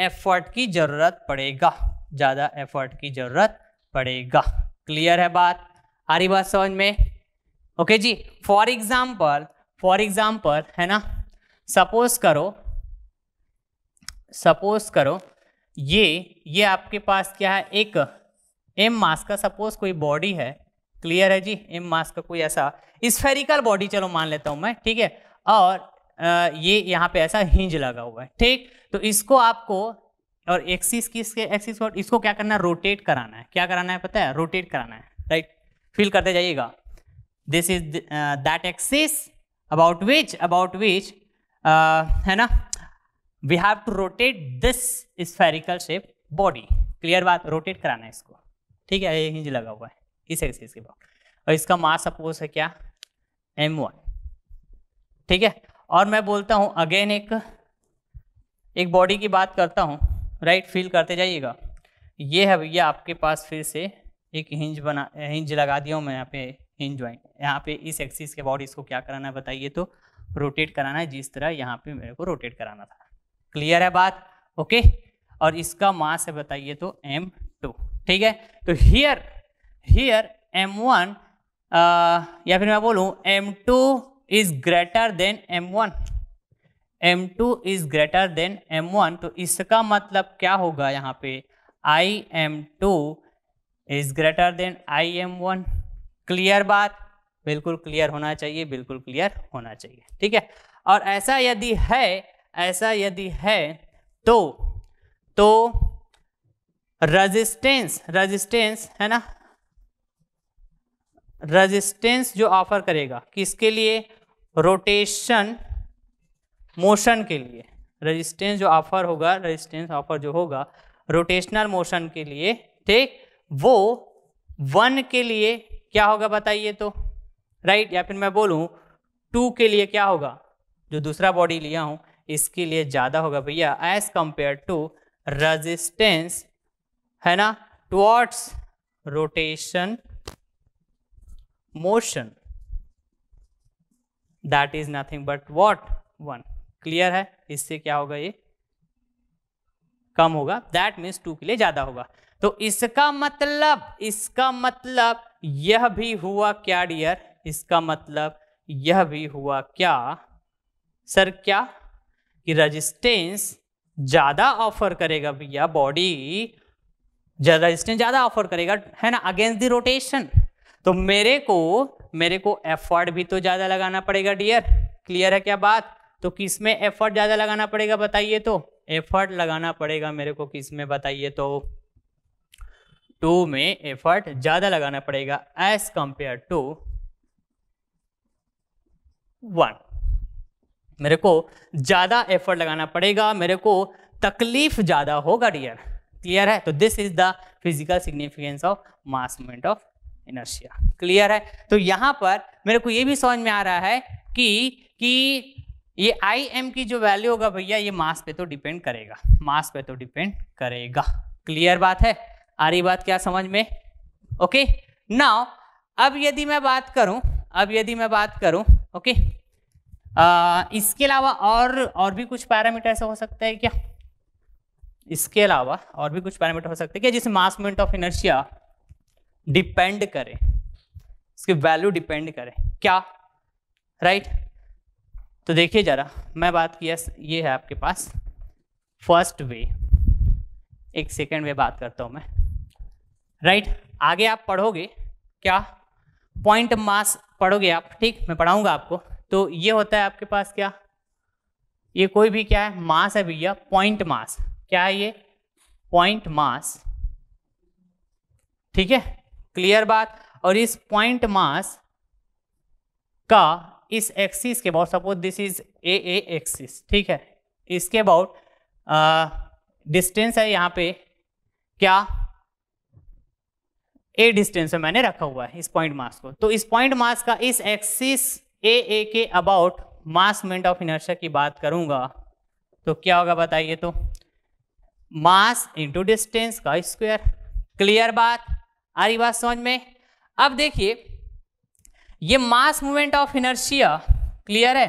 एफर्ट की जरूरत पड़ेगा ज्यादा एफर्ट की जरूरत पड़ेगा क्लियर है बात आ रही बात समझ में ओके जी फॉर एग्जाम्पल फॉर एग्जाम्पल है ना सपोज करो सपोज करो ये ये आपके पास क्या है एक एम मास का सपोज कोई बॉडी है क्लियर है जी एम मास का कोई ऐसा स्फेरिकल बॉडी चलो मान लेता हूं मैं ठीक है और आ, ये यहाँ पे ऐसा हिंज लगा हुआ है ठीक तो इसको आपको और एक्सिस किसके एक्सिस को इसको क्या करना है रोटेट कराना है क्या कराना है पता है रोटेट कराना है राइट फिल करते जाइएगा this is that axis about which about which है ना we have to rotate this spherical shape body clear बात रोटेट कराना है इसको ठीक है ये हिंज लगा हुआ है इस एक्सिस के बाद और इसका मास सपोज है क्या एम वन ठीक है और मैं बोलता हूँ अगेन एक एक बॉडी की बात करता हूँ राइट फील करते जाइएगा ये है भैया आपके पास फिर से एक हिंज बना हिंज लगा दिया हूँ मैं यहाँ पे हिंज ज्वाइंट यहाँ पे इस एक्सिस के बॉडी इसको क्या कराना है बताइए तो रोटेट कराना है जिस तरह यहाँ पे मेरे को रोटेट कराना था क्लियर है बात ओके और इसका मास है बताइए तो एम टू ठीक है तो हियर हियर एम वन या फिर मैं बोलूँ M two is greater than M one M two is greater than M one तो इसका मतलब क्या होगा यहाँ पे I M two is greater than I M one clear बात बिल्कुल क्लियर होना चाहिए बिल्कुल क्लियर होना चाहिए ठीक है और ऐसा यदि है ऐसा यदि है तो तो रजिस्टेंस रजिस्टेंस है ना रजिस्टेंस जो ऑफर करेगा किसके लिए रोटेशन मोशन के लिए रजिस्टेंस जो ऑफर होगा रजिस्टेंस ऑफर जो होगा रोटेशनल मोशन के लिए ठीक वो वन के लिए क्या होगा बताइए तो राइट या फिर मैं बोलूं टू के लिए क्या होगा जो दूसरा बॉडी लिया हूं इसके लिए ज़्यादा होगा भैया एज कंपेयर टू रेजिस्टेंस है ना towards rotation motion that is nothing but what one clear है इससे क्या होगा ये कम होगा दैट मीन्स टू के लिए ज़्यादा होगा तो इसका मतलब इसका मतलब यह भी हुआ क्या डियर इसका मतलब यह भी हुआ क्या सर क्या कि रजिस्टेंस ज्यादा ऑफर करेगा भैया बॉडी रजिस्टेंस ज्यादा ऑफर करेगा है ना अगेंस्ट द रोटेशन तो मेरे को मेरे को एफर्ट भी तो ज्यादा लगाना पड़ेगा डियर क्लियर है क्या बात तो किस में एफर्ट ज्यादा लगाना पड़ेगा बताइए तो एफर्ट लगाना पड़ेगा मेरे को किस में बताइए तो टू में एफर्ट ज्यादा लगाना पड़ेगा एज कंपेयर टू वन मेरे को ज्यादा एफर्ट लगाना पड़ेगा मेरे को तकलीफ ज्यादा होगा डियर क्लियर है तो this is the physical significance of mass movement of inertia clear है तो यहां पर मेरे को यह भी समझ में आ रहा है कि कि ये आई एम की जो वैल्यू होगा भैया ये मास पे तो डिपेंड करेगा मास पे तो डिपेंड करेगा क्लियर बात है आ रही बात क्या समझ में ओके ना अब यदि मैं बात करूं अब यदि मैं बात करूं ओके आ, इसके अलावा और और भी कुछ पैरामीटर ऐसा हो सकता है क्या इसके अलावा और भी कुछ पैरामीटर हो सकते हैं क्या जिसे mass moment of inertia depend करे इसकी वैल्यू डिपेंड करे क्या राइट right? तो देखिए जरा मैं बात किया ये है आपके पास फर्स्ट वे एक सेकेंड वे बात करता हूँ मैं राइट आगे आप पढ़ोगे क्या पॉइंट मास पढ़ोगे आप ठीक मैं पढ़ाऊंगा आपको तो ये होता है आपके पास क्या ये कोई भी क्या है मास है भैया पॉइंट मास क्या है ये पॉइंट मास ठीक है क्लियर बात और इस पॉइंट मास का इस एक्सिस के about suppose this is A A axis ठीक है इसके अबाउट डिस्टेंस है यहाँ पे क्या ए डिस्टेंस में मैंने रखा हुआ है इस पॉइंट मास को तो इस पॉइंट मास का इस एक्सिस ए ए के about mass moment of inertia की बात करूंगा तो क्या होगा बताइए तो मास इंटू डिस्टेंस का स्क्वायर क्लियर बात आ रही बात समझ में अब देखिए ये mass moment of inertia clear है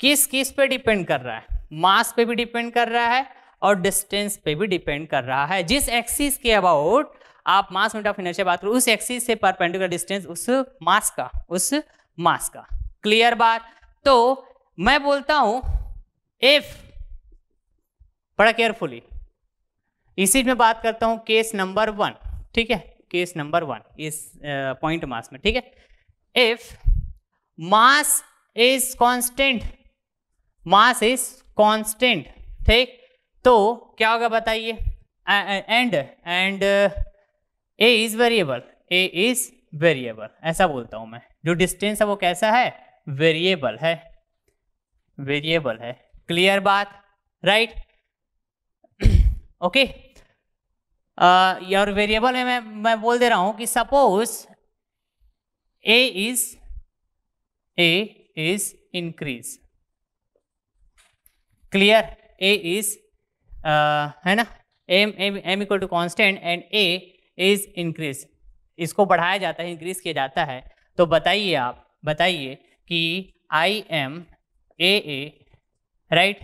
किस किस पे डिपेंड कर रहा है मास पे भी डिपेंड कर रहा है और डिस्टेंस पे भी डिपेंड कर रहा है जिस एक्सिस के अबाउट आप मास यूनिट ऑफ इनर्शिया बात करो उस एक्सिस से परपेंडिकुलर डिस्टेंस उस मास का उस मास का क्लियर बात तो मैं बोलता हूं इफ बड़ा केयरफुली इसी में बात करता हूं केस नंबर वन ठीक है केस नंबर वन इस पॉइंट मास में ठीक है if mass is constant mass is constant ठीक तो क्या होगा बताइए and and A is variable A is variable ऐसा बोलता हूं मैं जो डिस्टेंस है वो कैसा है वेरिएबल है वेरिएबल है क्लियर बात राइट ओके और वेरिएबल में मैं मैं बोल दे रहा हूं कि suppose A is A is increase clear A is है ना M M M equal to constant and A is increase इसको बढ़ाया जाता है इंक्रीज किया जाता है तो बताइए आप बताइए कि I M A A right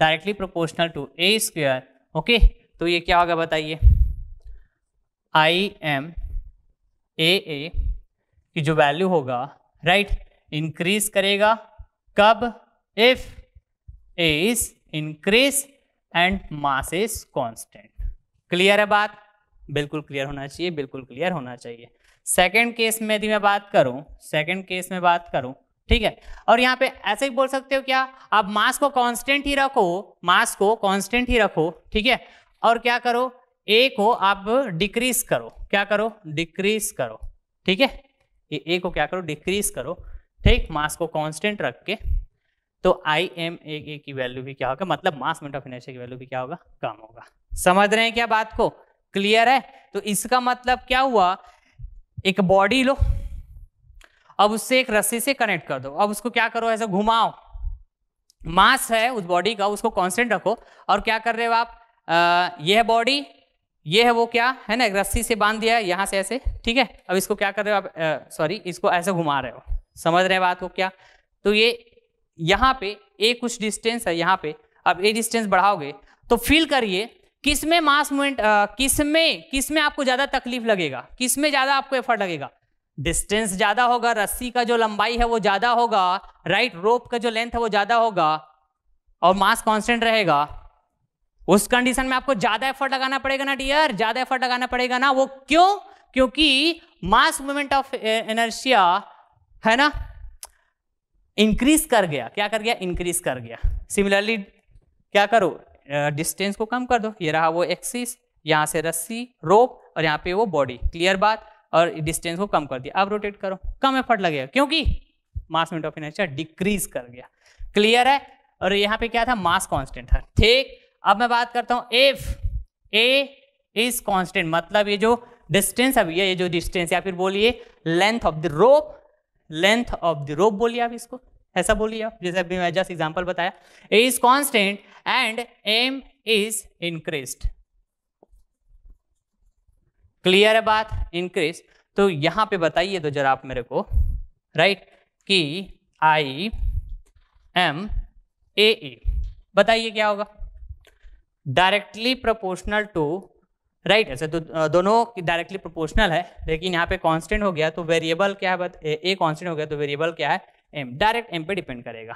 directly proportional to A square okay तो ये क्या होगा बताइए आई एम ए ए की जो वैल्यू होगा राइट right, इंक्रीज करेगा कब if A is increase and mass is constant clear है बात बिल्कुल क्लियर होना चाहिए बिल्कुल क्लियर होना चाहिए सेकेंड केस में यदि मैं बात करूं सेकेंड केस में बात करूं ठीक है और यहाँ पे ऐसे ही बोल सकते हो क्या आप मास को कांस्टेंट ही रखो मास को कांस्टेंट ही रखो ठीक है और क्या करो ए को आप डिक्रीज करो क्या करो डिक्रीज करो ठीक है ए को क्या करो डिक्रीज करो ठीक मास को कांस्टेंट रख के तो आई एम ए की वैल्यू भी क्या होगा मतलब मास मिनट ऑफ इनर्शिया की वैल्यू भी क्या होगा कम होगा समझ रहे हैं क्या बात को क्लियर है तो इसका मतलब क्या हुआ एक बॉडी लो अब उससे एक रस्सी से कनेक्ट कर दो अब उसको क्या करो ऐसे घुमाओ मास है उस बॉडी का उसको कांस्टेंट रखो और क्या कर रहे हो आप यह है बॉडी यह है वो क्या है ना रस्सी से बांध दिया है से ऐसे ठीक है अब इसको क्या कर रहे हो आप सॉरी इसको ऐसे घुमा रहे हो समझ रहे हैं बात को क्या तो ये यहाँ पे ए कुछ डिस्टेंस है यहाँ पे अब ए डिस्टेंस बढ़ाओगे तो फील करिए किस में मास मूवमेंट किस में किस में आपको ज़्यादा तकलीफ लगेगा किस में ज़्यादा आपको एफर्ट लगेगा डिस्टेंस ज़्यादा होगा रस्सी का जो लंबाई है वो ज़्यादा होगा राइट रोप का जो लेंथ है वो ज़्यादा होगा और मास कॉन्स्टेंट रहेगा उस कंडीशन में आपको ज़्यादा एफर्ट लगाना पड़ेगा ना डियर ज़्यादा एफर्ट लगाना पड़ेगा ना वो क्यों क्योंकि मास मूवमेंट ऑफ एनर्शिया है ना इंक्रीज कर गया क्या कर गया इंक्रीज कर गया सिमिलरली क्या करो डिस्टेंस को कम कर दो ये रहा वो एक्सिस यहाँ से रस्सी रोप और यहाँ पे वो बॉडी क्लियर बात और डिस्टेंस को कम कर दिया अब रोटेट करो कम एफर्ट लगेगा क्योंकि mass minute of inertia decrease कर गया क्लियर है और यहाँ पे क्या था मास कांस्टेंट था ठीक अब मैं बात करता हूँ एफ ए इज कांस्टेंट मतलब ये जो डिस्टेंस अभी है ये जो डिस्टेंस या फिर बोलिए length of the rope length of the rope बोलिए आप इसको ऐसा बोलिए आप जैसे अभी मैं जस्ट एग्जाम्पल बताया A is constant and M is increase clear है बात इंक्रीज तो यहां पे बताइए तो जरा आप मेरे को राइट कि आई एम ए ए बताइए क्या होगा डायरेक्टली प्रोपोर्शनल टू राइट ऐसे तो दोनों डायरेक्टली प्रोपोर्शनल है लेकिन यहाँ पे कांस्टेंट हो गया तो वेरिएबल क्या है ए कांस्टेंट हो गया तो वेरिएबल क्या है एम डायरेक्ट एम पे डिपेंड करेगा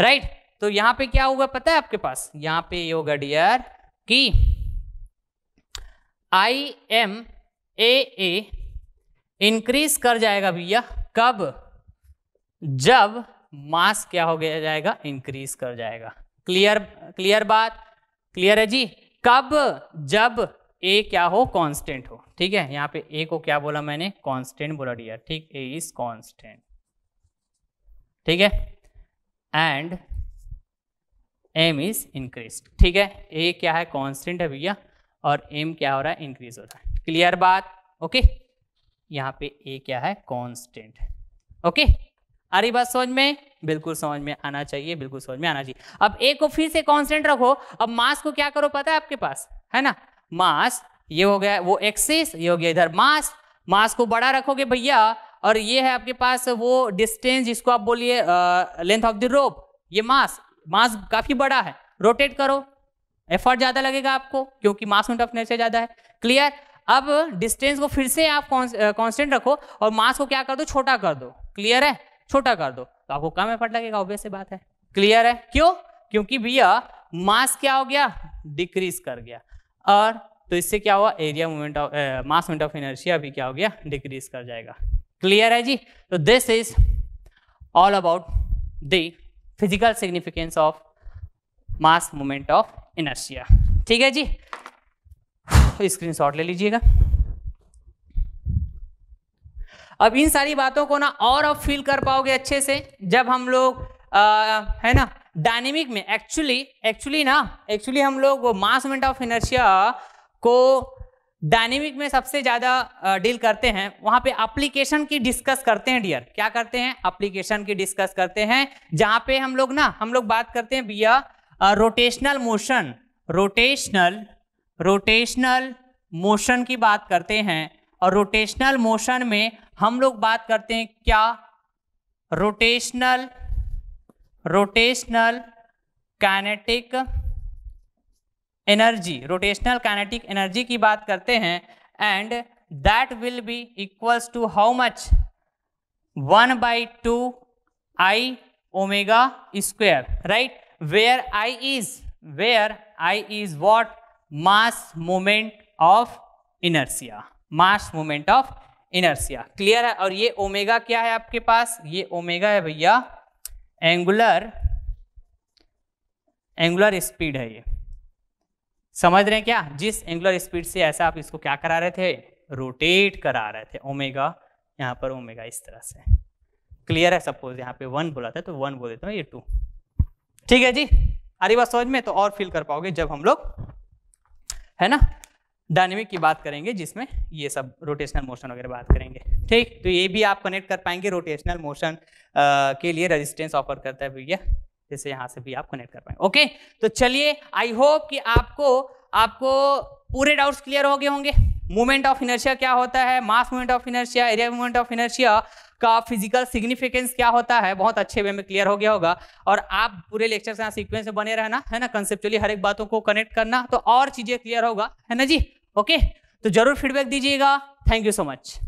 राइट right? तो यहां पे क्या होगा पता है आपके पास यहां पे ये होगा डियर कि I M A A increase कर जाएगा भैया कब जब मास क्या हो गया जाएगा इंक्रीज कर जाएगा क्लियर क्लियर बात क्लियर है जी कब जब ए क्या हो कांस्टेंट हो ठीक है यहां पे ए को क्या बोला मैंने कांस्टेंट बोला डियर ठीक ए इज कांस्टेंट ठीक है एंड एम इज इंक्रीज ठीक है ए क्या है कॉन्स्टेंट है भैया और एम क्या हो रहा है इंक्रीज हो रहा है क्लियर बात ओके यहाँ पे ए क्या है कॉन्स्टेंट ओके आ रही बात समझ में बिल्कुल समझ में आना चाहिए बिल्कुल समझ में आना चाहिए अब ए को फिर से कॉन्स्टेंट रखो अब मास को क्या करो पता है आपके पास है ना मास ये हो गया वो एक्सिस ये हो गया इधर मास मास को बड़ा रखोगे भैया और ये है आपके पास वो डिस्टेंस जिसको आप बोलिए लेंथ ऑफ द रोप ये मास मास काफी बड़ा है रोटेट करो एफर्ट ज्यादा लगेगा आपको क्योंकि मास मासमेंट ऑफ नेचर ज्यादा है क्लियर अब डिस्टेंस को फिर से आप कॉन्स्टेंट रखो और मास को क्या कर दो छोटा कर दो क्लियर है छोटा कर दो तो आपको कम एफर्ट लगेगा ऑब्वियस से बात है क्लियर है क्यों क्योंकि भैया मास क्या हो गया डिक्रीज कर गया और तो इससे क्या हुआ area movement of mass movement of inertia भी क्या हो गया डिक्रीज कर जाएगा क्लियर है जी तो this is all about the physical significance of mass moment of inertia ठीक है जी स्क्रीन शॉट ले लीजिएगा अब इन सारी बातों को ना और आप फील कर पाओगे अच्छे से जब हम लोग आ, है ना डायनेमिक में एक्चुअली एक्चुअली ना एक्चुअली हम लोग मास मोमेंट ऑफ इनर्शिया को डायनेमिक में सबसे ज्यादा डील करते हैं वहां पे एप्लीकेशन की डिस्कस करते हैं डियर क्या करते हैं एप्लीकेशन की डिस्कस करते हैं जहां पे हम लोग ना हम लोग बात करते हैं भैया rotational motion rotational rotational motion की बात करते हैं और रोटेशनल मोशन में हम लोग बात करते हैं क्या rotational rotational kinetic energy rotational kinetic energy की बात करते हैं and that will be equals to how much one by two I omega square right where I is where I is what mass moment of inertia mass moment of inertia clear है और ये ओमेगा क्या है आपके पास ये ओमेगा है भैया एंगुलर एंगुलर स्पीड है ये समझ रहे हैं क्या जिस एंगुलर स्पीड से ऐसा आप इसको क्या करा रहे थे रोटेट करा रहे थे ओमेगा यहाँ पर ओमेगा इस तरह से क्लियर है सपोज यहाँ पे वन बोला था तो वन बोल देता हूँ ये टू ठीक है जी अरे बात समझ में तो और फील कर पाओगे जब हम लोग है ना डायनेमिक की बात करेंगे जिसमें ये सब रोटेशनल मोशन वगैरह बात करेंगे ठीक तो ये भी आप कनेक्ट कर पाएंगे रोटेशनल मोशन के लिए रेजिस्टेंस ऑफर करता है भैया जैसे यहाँ से भी आप कनेक्ट कर पाए ओके तो चलिए आई होप कि आपको आपको पूरे डाउट्स क्लियर हो गए होंगे मूवमेंट ऑफ इनर्शिया क्या होता है mass movement of inertia area movement of inertia का फिजिकल सिग्निफिकेंस क्या होता है बहुत अच्छे वे में क्लियर हो गया होगा और आप पूरे लेक्चर यहाँ सीक्वेंस में बने रहना है ना कंसेप्चुअली हर एक बातों को कनेक्ट करना तो और चीजें क्लियर होगा है ना जी ओके तो जरूर फीडबैक दीजिएगा थैंक यू सो मच